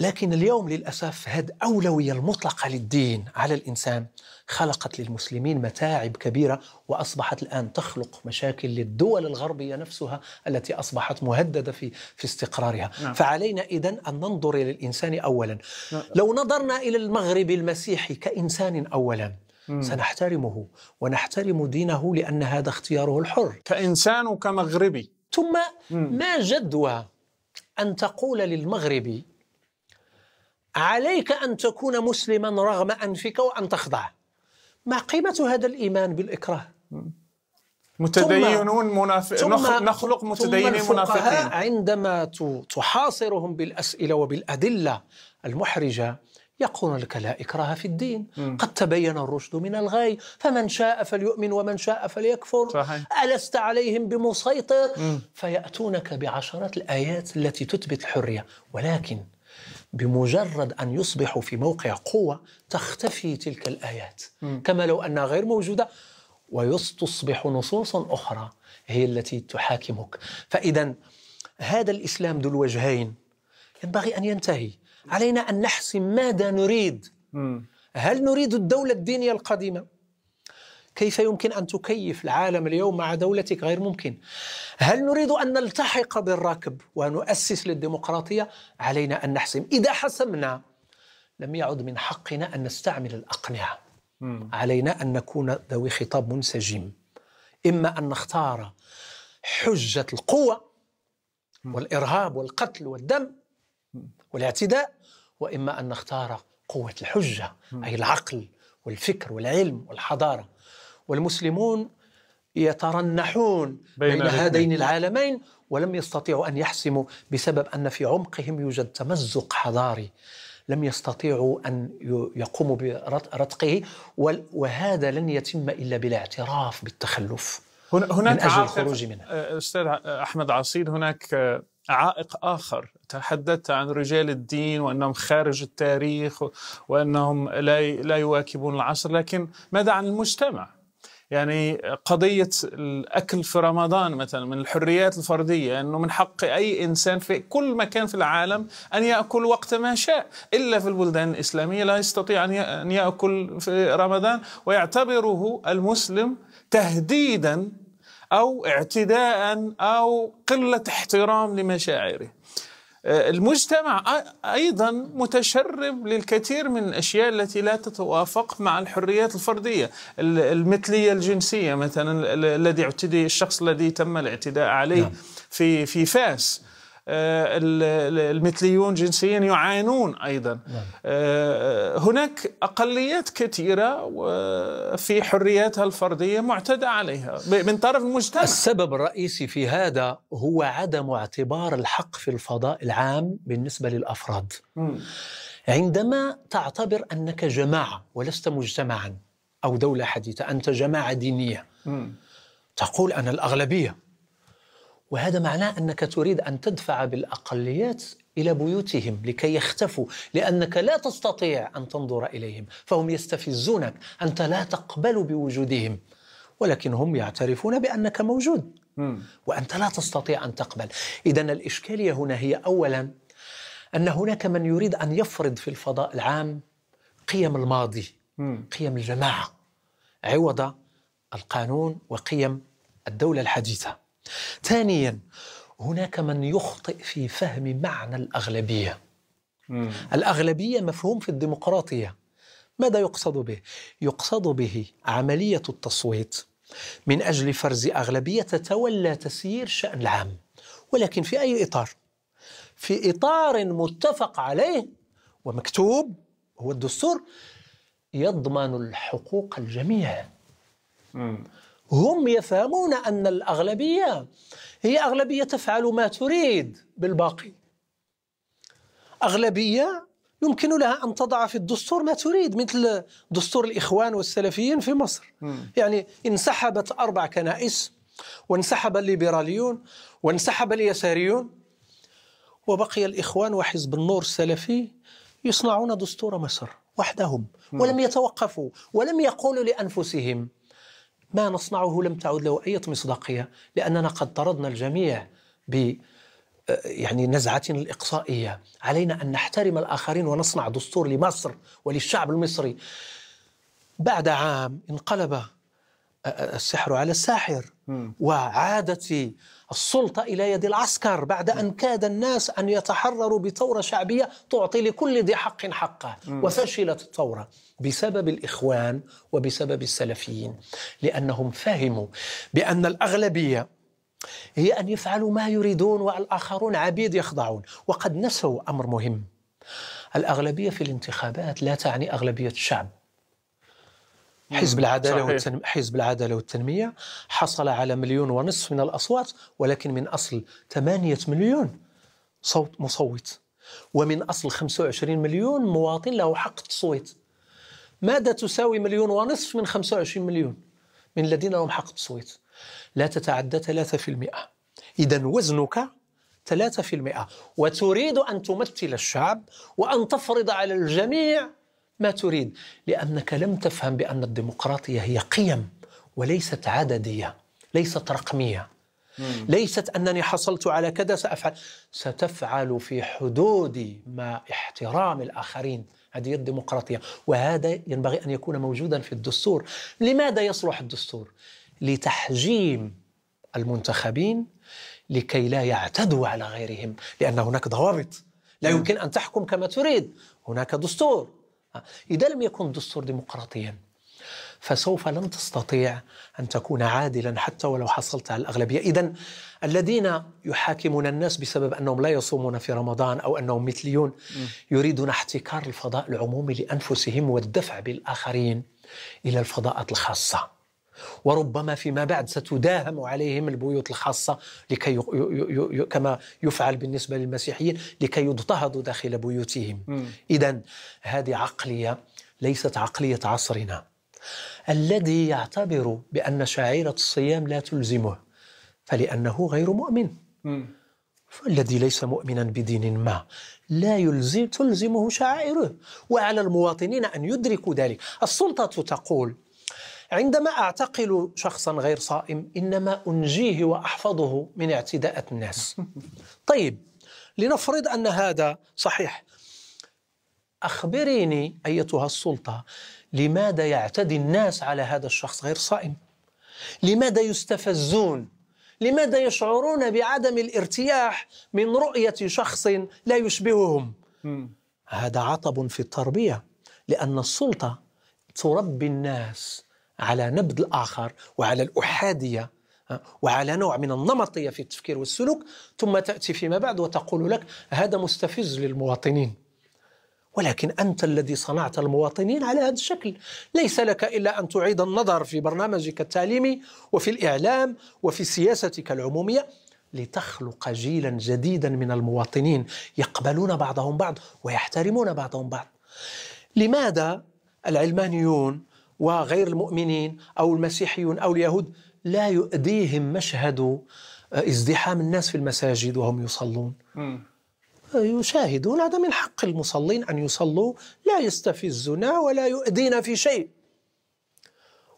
لكن اليوم للأسف هذه أولوية المطلقة للدين على الإنسان خلقت للمسلمين متاعب كبيرة وأصبحت الآن تخلق مشاكل للدول الغربية نفسها التي أصبحت مهددة في, في استقرارها نعم. فعلينا إذا أن ننظر إلى الإنسان أولا نعم. لو نظرنا إلى المغرب المسيحي كإنسان أولا مم. سنحترمه ونحترم دينه لأن هذا اختياره الحر كإنسان وكمغربي ثم ما جدوى أن تقول للمغربي عليك أن تكون مسلما رغم أنفك وأن تخضع ما قيمة هذا الإيمان بالإكراه متدينون منافق نخلق متدينين منافقين عندما تحاصرهم بالأسئلة وبالأدلة المحرجة يقول لك لا إكراه في الدين مم. قد تبين الرشد من الغي فمن شاء فليؤمن ومن شاء فليكفر صحيح. ألست عليهم بمسيطر مم. فيأتونك بعشرات الآيات التي تثبت الحرية ولكن بمجرد أن يصبحوا في موقع قوة تختفي تلك الآيات م. كما لو أنها غير موجودة ويصبح نصوص أخرى هي التي تحاكمك فإذا هذا الإسلام ذو الوجهين ينبغي أن ينتهي علينا أن نحسم ماذا نريد م. هل نريد الدولة الدينية القديمة كيف يمكن أن تكيف العالم اليوم مع دولتك غير ممكن هل نريد أن نلتحق بالركب ونؤسس للديمقراطية علينا أن نحسم إذا حسمنا لم يعد من حقنا أن نستعمل الأقنعة علينا أن نكون ذوي خطاب منسجم إما أن نختار حجة القوة والإرهاب والقتل والدم والاعتداء وإما أن نختار قوة الحجة أي العقل والفكر والعلم والحضارة والمسلمون يترنحون بين, بين هذين العالمين ولم يستطيعوا ان يحسموا بسبب ان في عمقهم يوجد تمزق حضاري لم يستطيعوا ان يقوموا برتقه وهذا لن يتم الا بالاعتراف بالتخلف هنا هناك من اجل الخروج منه استاذ احمد عصيد هناك آه، عائق آخر تحدثت عن رجال الدين وأنهم خارج التاريخ وأنهم لا يواكبون العصر لكن ماذا عن المجتمع يعني قضية الأكل في رمضان مثلا من الحريات الفردية أنه من حق أي إنسان في كل مكان في العالم أن يأكل وقت ما شاء إلا في البلدان الإسلامية لا يستطيع أن يأكل في رمضان ويعتبره المسلم تهديدا أو اعتداء أو قلة احترام لمشاعره آه، المجتمع ايضا متشرب للكثير من الاشياء التي لا تتوافق مع الحريات الفرديه المثليه الجنسيه مثلا الذي اعتدي الشخص الذي تم الاعتداء عليه نعم. في في فاس آه، المثليون جنسيا يعانون ايضا نعم. آه، هناك اقليات كثيره في حرياتها الفرديه معتدى عليها من طرف المجتمع السبب الرئيسي في هذا هو عدم اعتبار الحق في الفضاء العام بالنسبه للافراد عندما تعتبر انك جماعه ولست مجتمعا او دوله حديثه انت جماعه دينيه تقول انا الاغلبيه وهذا معناه انك تريد ان تدفع بالاقليات الى بيوتهم لكي يختفوا لانك لا تستطيع ان تنظر اليهم فهم يستفزونك انت لا تقبل بوجودهم ولكن هم يعترفون بانك موجود وانت لا تستطيع ان تقبل اذا الاشكاليه هنا هي اولا ان هناك من يريد ان يفرض في الفضاء العام قيم الماضي قيم الجماعه عوض القانون وقيم الدوله الحديثه ثانيا هناك من يخطئ في فهم معنى الأغلبية مم. الأغلبية مفهوم في الديمقراطية ماذا يقصد به؟ يقصد به عملية التصويت من أجل فرز أغلبية تتولى تسيير شأن العام ولكن في أي إطار؟ في إطار متفق عليه ومكتوب هو الدستور يضمن الحقوق الجميع مم. هم يفهمون أن الأغلبية هي أغلبية تفعل ما تريد بالباقي أغلبية يمكن لها أن تضع في الدستور ما تريد مثل دستور الإخوان والسلفيين في مصر م. يعني انسحبت أربع كنائس وانسحب الليبراليون وانسحب اليساريون وبقي الإخوان وحزب النور السلفي يصنعون دستور مصر وحدهم ولم يتوقفوا ولم يقولوا لأنفسهم ما نصنعه لم تعد له أي مصداقية لأننا قد طردنا الجميع ب يعني نزعتنا الإقصائية علينا أن نحترم الآخرين ونصنع دستور لمصر وللشعب المصري بعد عام انقلب السحر على الساحر وعادت السلطة إلى يد العسكر بعد أن كاد الناس أن يتحرروا بثورة شعبية تعطي لكل ذي حق حقه وفشلت الثورة بسبب الإخوان وبسبب السلفيين لأنهم فهموا بأن الأغلبية هي أن يفعلوا ما يريدون والآخرون عبيد يخضعون وقد نسوا أمر مهم الأغلبية في الانتخابات لا تعني أغلبية الشعب حزب العدالة والتنمية حزب العدالة والتنمية حصل على مليون ونصف من الأصوات ولكن من أصل 8 مليون صوت مصوت ومن أصل 25 مليون مواطن له حق التصويت ماذا تساوي مليون ونصف من 25 مليون من الذين لهم حق التصويت لا تتعدى 3% إذا وزنك 3% وتريد أن تمثل الشعب وأن تفرض على الجميع ما تريد لأنك لم تفهم بأن الديمقراطية هي قيم وليست عددية ليست رقمية ليست أنني حصلت على كذا سأفعل ستفعل في حدود ما احترام الآخرين هذه الديمقراطية وهذا ينبغي أن يكون موجودا في الدستور لماذا يصلح الدستور؟ لتحجيم المنتخبين لكي لا يعتدوا على غيرهم لأن هناك ضوابط لا يمكن أن تحكم كما تريد هناك دستور آه، إذا لم يكن الدستور ديمقراطيا فسوف لن تستطيع أن تكون عادلا حتى ولو حصلت على الأغلبية إذا الذين يحاكمون الناس بسبب أنهم لا يصومون في رمضان أو أنهم مثليون يريدون احتكار الفضاء العمومي لأنفسهم والدفع بالآخرين إلى الفضاءات الخاصة وربما فيما بعد ستداهم عليهم البيوت الخاصة لكي كما يفعل بالنسبة للمسيحيين لكي يضطهدوا داخل بيوتهم إذا هذه عقلية ليست عقلية عصرنا الذي يعتبر بأن شعيرة الصيام لا تلزمه فلأنه غير مؤمن فالذي ليس مؤمنا بدين ما لا يلزم تلزمه شعائره وعلى المواطنين أن يدركوا ذلك السلطة تقول عندما أعتقل شخصا غير صائم إنما أنجيه وأحفظه من اعتداءات الناس طيب لنفرض أن هذا صحيح أخبريني أيتها السلطة لماذا يعتدي الناس على هذا الشخص غير صائم لماذا يستفزون لماذا يشعرون بعدم الارتياح من رؤية شخص لا يشبههم هذا عطب في التربية لأن السلطة تربي الناس على نبذ الآخر وعلى الأحادية وعلى نوع من النمطية في التفكير والسلوك ثم تأتي فيما بعد وتقول لك هذا مستفز للمواطنين ولكن أنت الذي صنعت المواطنين على هذا الشكل ليس لك إلا أن تعيد النظر في برنامجك التعليمي وفي الإعلام وفي سياستك العمومية لتخلق جيلا جديدا من المواطنين يقبلون بعضهم بعض ويحترمون بعضهم بعض لماذا العلمانيون وغير المؤمنين أو المسيحيون أو اليهود لا يؤذيهم مشهد آه، ازدحام الناس في المساجد وهم يصلون آه، يشاهدون هذا من حق المصلين أن يصلوا لا يستفزنا ولا يؤذينا في شيء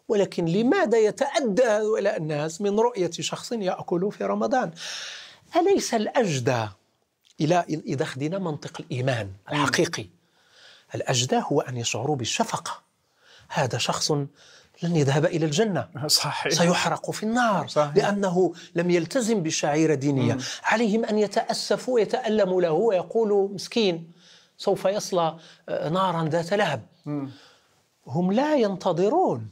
ولكن لماذا يتأدى هؤلاء الناس من رؤية شخص يأكل في رمضان أليس الأجدى إلى إذا أخذنا منطق الإيمان الحقيقي الأجدى هو أن يشعروا بالشفقة هذا شخص لن يذهب الى الجنه صحيح. سيحرق في النار صحيح. لانه لم يلتزم بشعيره دينيه مم. عليهم ان يتاسفوا ويتالموا له ويقولوا مسكين سوف يصلى آه، نارا ذات لهب مم. هم لا ينتظرون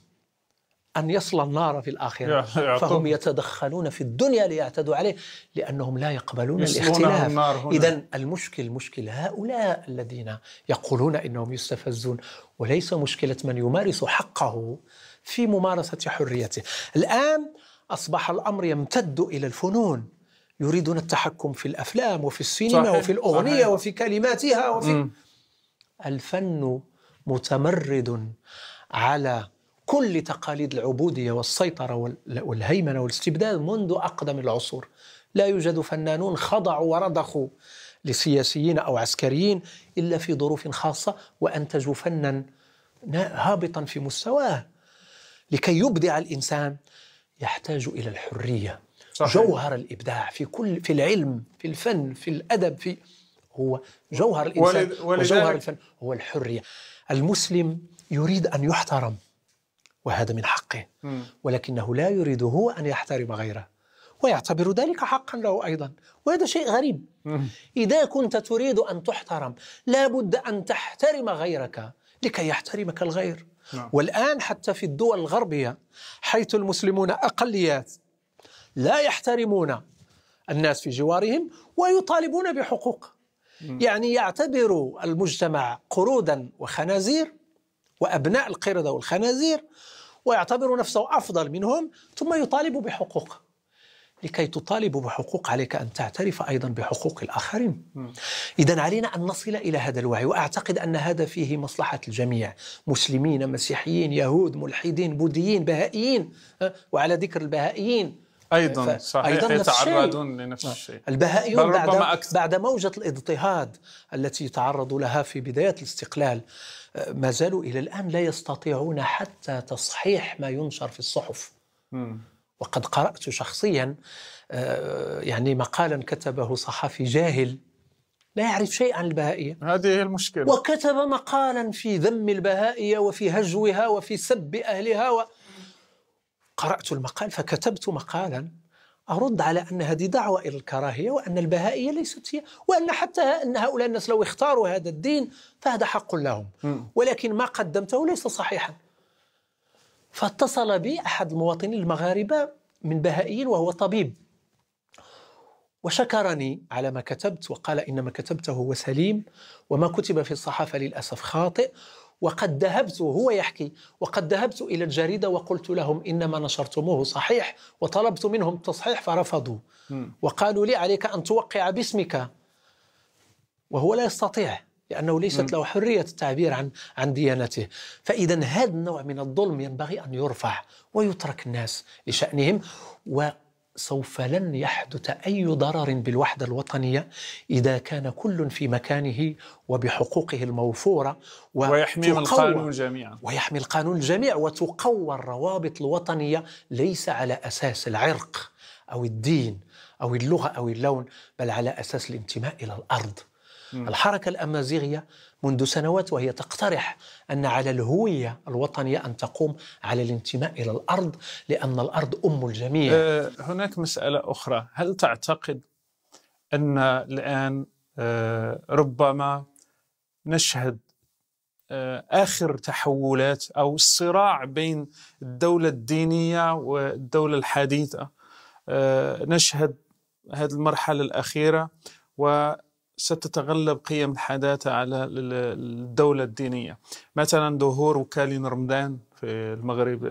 أن يصل النار في الآخرة فهم يتدخلون في الدنيا ليعتدوا عليه لأنهم لا يقبلون الاختلاف إذا المشكل مشكل هؤلاء الذين يقولون إنهم يستفزون وليس مشكلة من يمارس حقه في ممارسة حريته الآن أصبح الأمر يمتد إلى الفنون يريدون التحكم في الأفلام وفي السينما صحيح. وفي الأغنية صحيح. وفي كلماتها وفي م. الفن متمرد على كل تقاليد العبودية والسيطرة والهيمنة والاستبداد منذ أقدم العصور لا يوجد فنانون خضعوا ورضخوا لسياسيين أو عسكريين إلا في ظروف خاصة وأنتجوا فنا هابطا في مستواه لكي يبدع الإنسان يحتاج إلى الحرية صحيح. جوهر الإبداع في كل في العلم في الفن في الأدب في هو جوهر الإنسان ولد وجوهر الفن هو الحرية المسلم يريد أن يحترم وهذا من حقه ولكنه لا يريد هو أن يحترم غيره ويعتبر ذلك حقا له أيضا وهذا شيء غريب إذا كنت تريد أن تحترم لا بد أن تحترم غيرك لكي يحترمك الغير نعم. والآن حتى في الدول الغربية حيث المسلمون أقليات لا يحترمون الناس في جوارهم ويطالبون بحقوق يعني يعتبر المجتمع قرودا وخنازير وأبناء القردة والخنازير ويعتبر نفسه أفضل منهم ثم يطالب بحقوق لكي تطالب بحقوق عليك أن تعترف أيضا بحقوق الآخرين إذا علينا أن نصل إلى هذا الوعي وأعتقد أن هذا فيه مصلحة الجميع مسلمين مسيحيين يهود ملحدين بوذيين بهائيين وعلى ذكر البهائيين ايضا صحيح أيضا يتعرضون لنفس آه. الشيء البهائيون بعد أكثر. بعد موجه الاضطهاد التي تعرضوا لها في بدايه الاستقلال ما زالوا إلى الآن لا يستطيعون حتى تصحيح ما ينشر في الصحف وقد قرأت شخصيا آه، يعني مقالا كتبه صحفي جاهل لا يعرف شيء عن البهائية هذه هي المشكلة وكتب مقالا في ذم البهائية وفي هجوها وفي سب أهلها و... قرأت المقال فكتبت مقالا أرد على أن هذه دعوة إلى الكراهية وأن البهائية ليست هي وأن حتى أن هؤلاء الناس لو اختاروا هذا الدين فهذا حق لهم ولكن ما قدمته ليس صحيحا فاتصل بي أحد المواطنين المغاربة من بهائيين وهو طبيب وشكرني على ما كتبت وقال إن ما كتبته هو سليم وما كتب في الصحافة للأسف خاطئ وقد ذهبت هو يحكي وقد ذهبت إلى الجريدة وقلت لهم إنما نشرتموه صحيح وطلبت منهم التصحيح فرفضوا وقالوا لي عليك أن توقع باسمك وهو لا يستطيع لأنه ليست له حرية التعبير عن عن ديانته فإذا هذا النوع من الظلم ينبغي أن يرفع ويترك الناس لشأنهم و سوف لن يحدث اي ضرر بالوحده الوطنيه اذا كان كل في مكانه وبحقوقه الموفوره ويحمي القانون جميعا ويحمي القانون الجميع وتقوى الروابط الوطنيه ليس على اساس العرق او الدين او اللغه او اللون بل على اساس الانتماء الى الارض م. الحركه الامازيغيه منذ سنوات وهي تقترح أن على الهوية الوطنية أن تقوم على الانتماء إلى الأرض لأن الأرض أم الجميع أه، هناك مسألة أخرى هل تعتقد أن الآن أه، ربما نشهد أه، آخر تحولات أو الصراع بين الدولة الدينية والدولة الحديثة نشهد هذه المرحلة الأخيرة و ستتغلب قيم الحداثة على الدولة الدينية مثلا ظهور وكالين رمضان في المغرب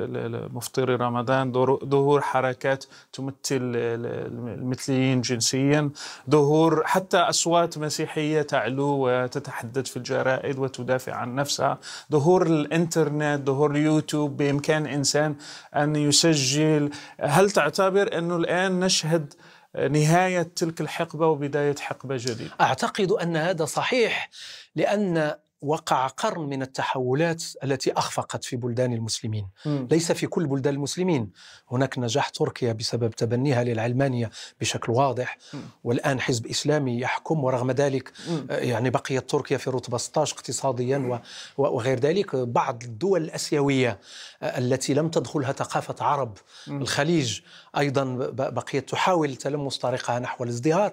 مفطري رمضان ظهور حركات تمثل المثليين جنسيا ظهور حتى أصوات مسيحية تعلو وتتحدث في الجرائد وتدافع عن نفسها ظهور الإنترنت ظهور اليوتيوب بإمكان إنسان أن يسجل هل تعتبر أنه الآن نشهد نهاية تلك الحقبة وبداية حقبة جديدة أعتقد أن هذا صحيح لأن وقع قرن من التحولات التي اخفقت في بلدان المسلمين، م. ليس في كل بلدان المسلمين، هناك نجاح تركيا بسبب تبنيها للعلمانيه بشكل واضح، م. والان حزب اسلامي يحكم ورغم ذلك م. آه، يعني بقيت تركيا في رتبه 16 اقتصاديا م. وغير ذلك، بعض الدول الاسيويه آه، التي لم تدخلها ثقافه عرب م. الخليج ايضا بقيت تحاول تلمس طريقها نحو الازدهار،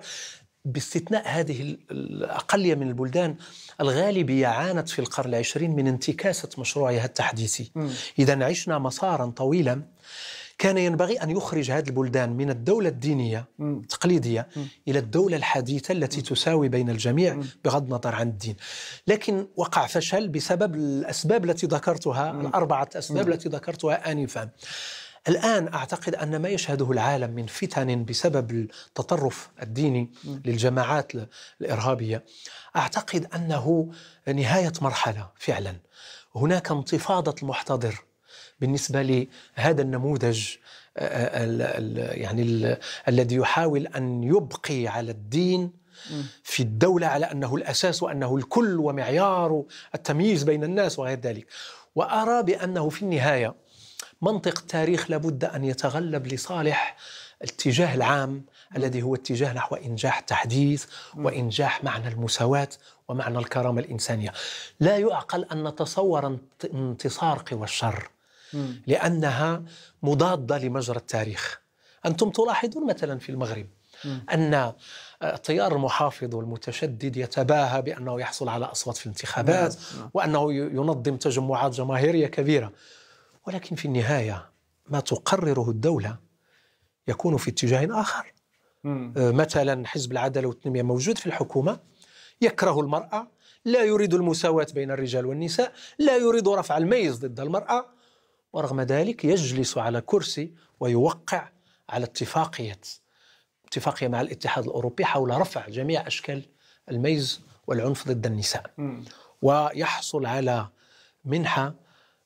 باستثناء هذه الأقلية من البلدان الغالبية عانت في القرن العشرين من انتكاسة مشروعها التحديثي إذا عشنا مسارا طويلا كان ينبغي أن يخرج هذه البلدان من الدولة الدينية التقليدية إلى الدولة الحديثة التي تساوي بين الجميع بغض النظر عن الدين لكن وقع فشل بسبب الأسباب التي ذكرتها الأربعة أسباب التي ذكرتها آنفا الآن أعتقد أن ما يشهده العالم من فتن بسبب التطرف الديني للجماعات الإرهابية أعتقد أنه نهاية مرحلة فعلا هناك انتفاضة المحتضر بالنسبة لهذا النموذج الـ آه، آه، الـ يعني الـ الذي يحاول أن يبقي على الدين في الدولة على أنه الأساس وأنه الكل ومعيار التمييز بين الناس وغير ذلك وأرى بأنه في النهاية منطق التاريخ لابد أن يتغلب لصالح الاتجاه العام الذي هو اتجاه نحو إنجاح التحديث وإنجاح معنى المساواة ومعنى الكرامة الإنسانية لا يعقل أن نتصور انتصار قوى الشر لأنها مضادة لمجرى التاريخ أنتم تلاحظون مثلا في المغرب أن آه، التيار المحافظ والمتشدد يتباهى بأنه يحصل على أصوات في الانتخابات نعم، نعم. وأنه ينظم تجمعات جماهيرية كبيرة ولكن في النهايه ما تقرره الدوله يكون في اتجاه اخر مم. آه، مثلا حزب العداله والتنميه موجود في الحكومه يكره المراه لا يريد المساواه بين الرجال والنساء لا يريد رفع الميز ضد المراه ورغم ذلك يجلس على كرسي ويوقع على اتفاقيه اتفاقيه مع الاتحاد الاوروبي حول رفع جميع اشكال الميز والعنف ضد النساء ويحصل على منحه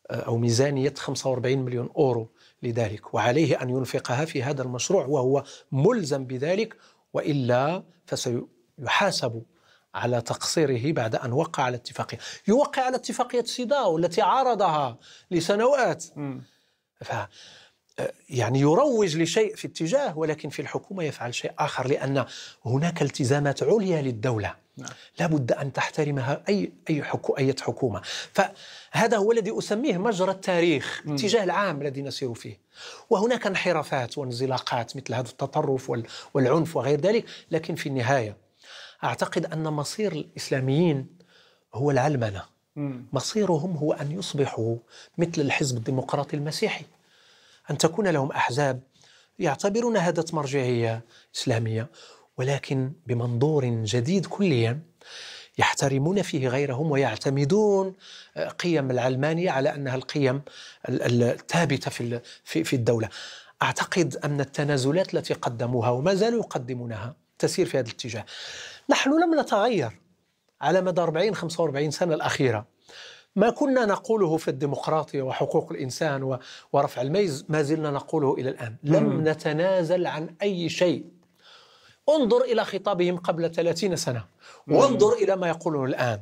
آه، أو ميزانية 45 مليون أورو لذلك وعليه أن ينفقها في هذا المشروع وهو ملزم بذلك وإلا فسيحاسب على تقصيره بعد أن وقع على اتفاقية يوقع على اتفاقية سيداو التي عارضها لسنوات ف آه، يعني يروج لشيء في اتجاه ولكن في الحكومة يفعل شيء آخر لأن هناك التزامات عليا للدولة لا نعم. لابد أن تحترمها أي أي حكو أي حكومة فهذا هو الذي أسميه مجرى التاريخ اتجاه العام الذي نسير فيه وهناك انحرافات وانزلاقات مثل هذا التطرف والعنف وغير ذلك لكن في النهاية أعتقد أن مصير الإسلاميين هو العلمنة مصيرهم هو أن يصبحوا مثل الحزب الديمقراطي المسيحي أن تكون لهم أحزاب يعتبرون هذا مرجعية إسلامية ولكن بمنظور جديد كليا يحترمون فيه غيرهم ويعتمدون آه، قيم العلمانية على أنها القيم الثابتة في في الدولة أعتقد أن التنازلات التي قدموها وما زالوا يقدمونها تسير في هذا الاتجاه نحن لم نتغير على مدى 40 45 سنة الأخيرة ما كنا نقوله في الديمقراطية وحقوق الإنسان ورفع الميز ما زلنا نقوله إلى الآن لم نتنازل عن أي شيء انظر إلى خطابهم قبل 30 سنة وانظر إلى ما يقولون الآن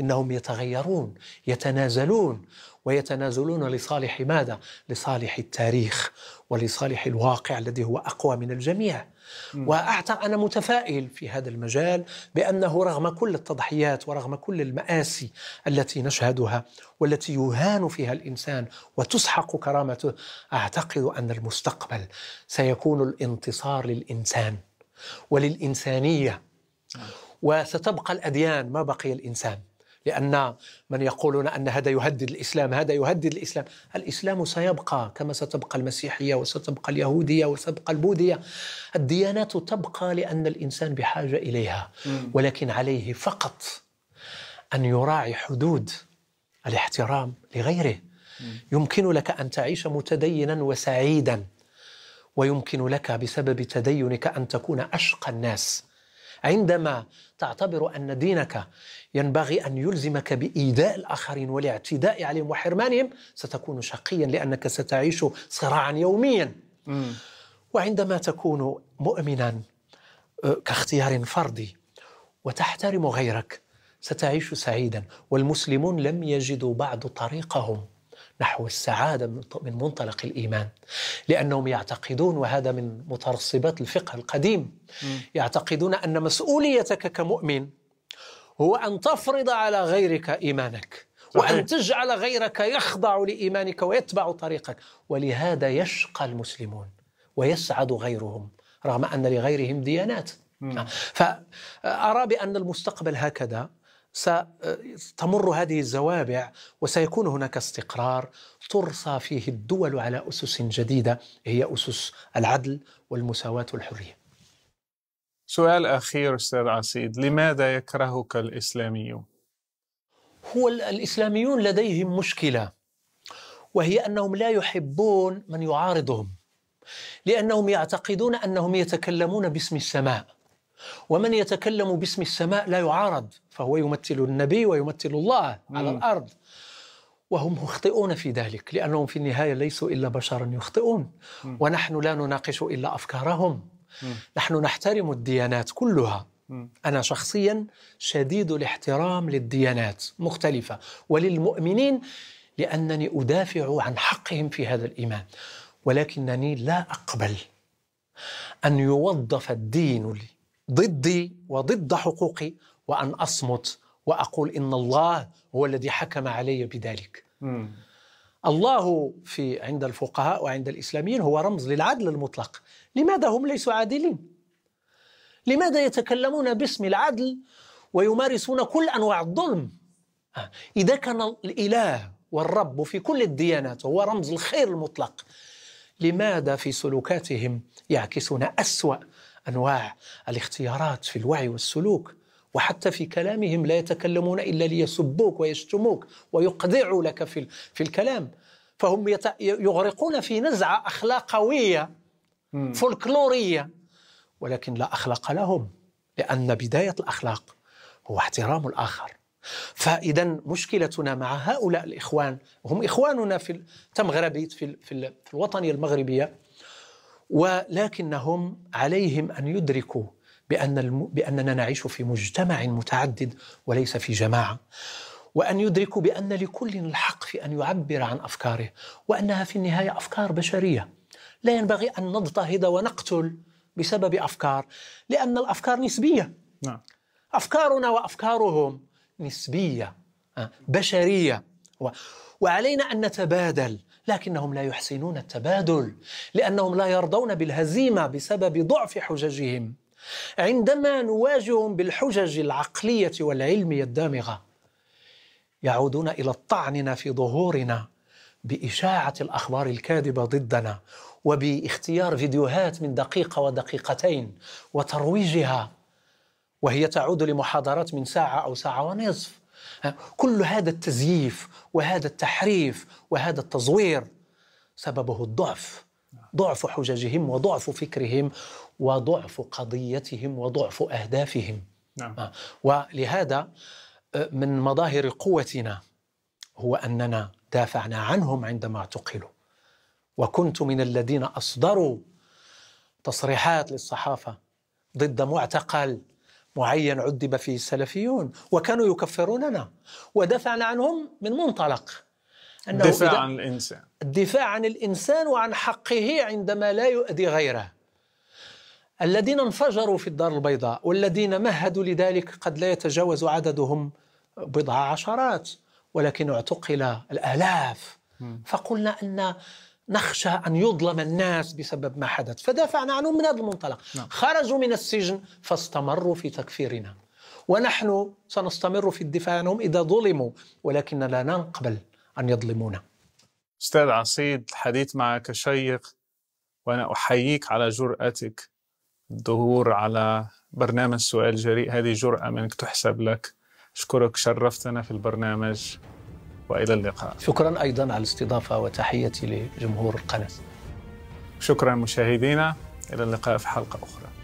إنهم يتغيرون يتنازلون ويتنازلون لصالح ماذا؟ لصالح التاريخ ولصالح الواقع الذي هو أقوى من الجميع وأعتقد أنا متفائل في هذا المجال بأنه رغم كل التضحيات ورغم كل المآسي التي نشهدها والتي يهان فيها الإنسان وتسحق كرامته أعتقد أن المستقبل سيكون الانتصار للإنسان وللإنسانية وستبقى الأديان ما بقي الإنسان لأن من يقولون أن هذا يهدد الإسلام هذا يهدد الإسلام الإسلام سيبقى كما ستبقى المسيحية وستبقى اليهودية وستبقى البوذية الديانات تبقى لأن الإنسان بحاجة إليها ولكن عليه فقط أن يراعي حدود الاحترام لغيره يمكن لك أن تعيش متدينا وسعيدا ويمكن لك بسبب تدينك ان تكون اشقى الناس عندما تعتبر ان دينك ينبغي ان يلزمك بايذاء الاخرين والاعتداء عليهم وحرمانهم ستكون شقيا لانك ستعيش صراعا يوميا وعندما تكون مؤمنا آه، كاختيار فردي وتحترم غيرك ستعيش سعيدا والمسلمون لم يجدوا بعد طريقهم نحو السعادة من منطلق الإيمان لأنهم يعتقدون وهذا من مترصبات الفقه القديم يعتقدون أن مسؤوليتك كمؤمن هو أن تفرض على غيرك إيمانك وأن تجعل غيرك يخضع لإيمانك ويتبع طريقك ولهذا يشقى المسلمون ويسعد غيرهم رغم أن لغيرهم ديانات فأرى بأن المستقبل هكذا ستمر هذه الزوابع وسيكون هناك استقرار ترصى فيه الدول على اسس جديده هي اسس العدل والمساواه والحريه. سؤال اخير استاذ عسيد، لماذا يكرهك الاسلاميون؟ هو الاسلاميون لديهم مشكله وهي انهم لا يحبون من يعارضهم لانهم يعتقدون انهم يتكلمون باسم السماء ومن يتكلم باسم السماء لا يعارض فهو يمثل النبي ويمثل الله مم. على الأرض وهم مخطئون في ذلك لأنهم في النهاية ليسوا إلا بشرا يخطئون مم. ونحن لا نناقش إلا أفكارهم مم. نحن نحترم الديانات كلها أنا شخصيا شديد الاحترام للديانات مختلفة وللمؤمنين لأنني أدافع عن حقهم في هذا الإيمان ولكنني لا أقبل أن يوظف الدين لي ضدي وضد حقوقي وأن أصمت وأقول إن الله هو الذي حكم علي بذلك الله في عند الفقهاء وعند الإسلاميين هو رمز للعدل المطلق لماذا هم ليسوا عادلين؟ لماذا يتكلمون باسم العدل ويمارسون كل أنواع الظلم؟ إذا كان الإله والرب في كل الديانات هو رمز الخير المطلق لماذا في سلوكاتهم يعكسون أسوأ انواع الاختيارات في الوعي والسلوك وحتى في كلامهم لا يتكلمون الا ليسبوك ويشتموك ويقدعوا لك في في الكلام فهم يغرقون في نزعه اخلاقويه فولكلوريه ولكن لا اخلاق لهم لان بدايه الاخلاق هو احترام الاخر فاذا مشكلتنا مع هؤلاء الاخوان هم اخواننا في تم غربيت في, في الوطنيه المغربيه ولكنهم عليهم ان يدركوا بأن الم... بأننا نعيش في مجتمع متعدد وليس في جماعة وأن يدركوا بأن لكل الحق في أن يعبر عن أفكاره وأنها في النهاية أفكار بشرية لا ينبغي أن نضطهد ونقتل بسبب أفكار لأن الأفكار نسبية نعم. أفكارنا وأفكارهم نسبية آه، بشرية وعلينا أن نتبادل لكنهم لا يحسنون التبادل لانهم لا يرضون بالهزيمه بسبب ضعف حججهم عندما نواجههم بالحجج العقليه والعلميه الدامغه يعودون الى طعننا في ظهورنا باشاعه الاخبار الكاذبه ضدنا وباختيار فيديوهات من دقيقه ودقيقتين وترويجها وهي تعود لمحاضرات من ساعه او ساعه ونصف كل هذا التزييف وهذا التحريف وهذا التزوير سببه الضعف ضعف حججهم وضعف فكرهم وضعف قضيتهم وضعف اهدافهم نعم. ولهذا آه، من مظاهر قوتنا هو اننا دافعنا عنهم عندما اعتقلوا وكنت من الذين اصدروا تصريحات للصحافه ضد معتقل معين عذب فيه السلفيون وكانوا يكفروننا ودفعنا عنهم من منطلق أنه الدفاع عن الإنسان الدفاع عن الإنسان وعن حقه عندما لا يؤذي غيره الذين انفجروا في الدار البيضاء والذين مهدوا لذلك قد لا يتجاوز عددهم بضع عشرات ولكن اعتقل الآلاف فقلنا أن نخشى أن يظلم الناس بسبب ما حدث فدافعنا عنهم من هذا المنطلق نعم. خرجوا من السجن فاستمروا في تكفيرنا ونحن سنستمر في الدفاع عنهم إذا ظلموا ولكن لا نقبل أن يظلمونا أستاذ عصيد الحديث معك شيق وأنا أحييك على جرأتك الظهور على برنامج سؤال جريء هذه جرأة منك تحسب لك أشكرك شرفتنا في البرنامج والى اللقاء. شكرا ايضا على الاستضافه وتحيتي لجمهور القناه. شكرا مشاهدينا الى اللقاء في حلقه اخرى.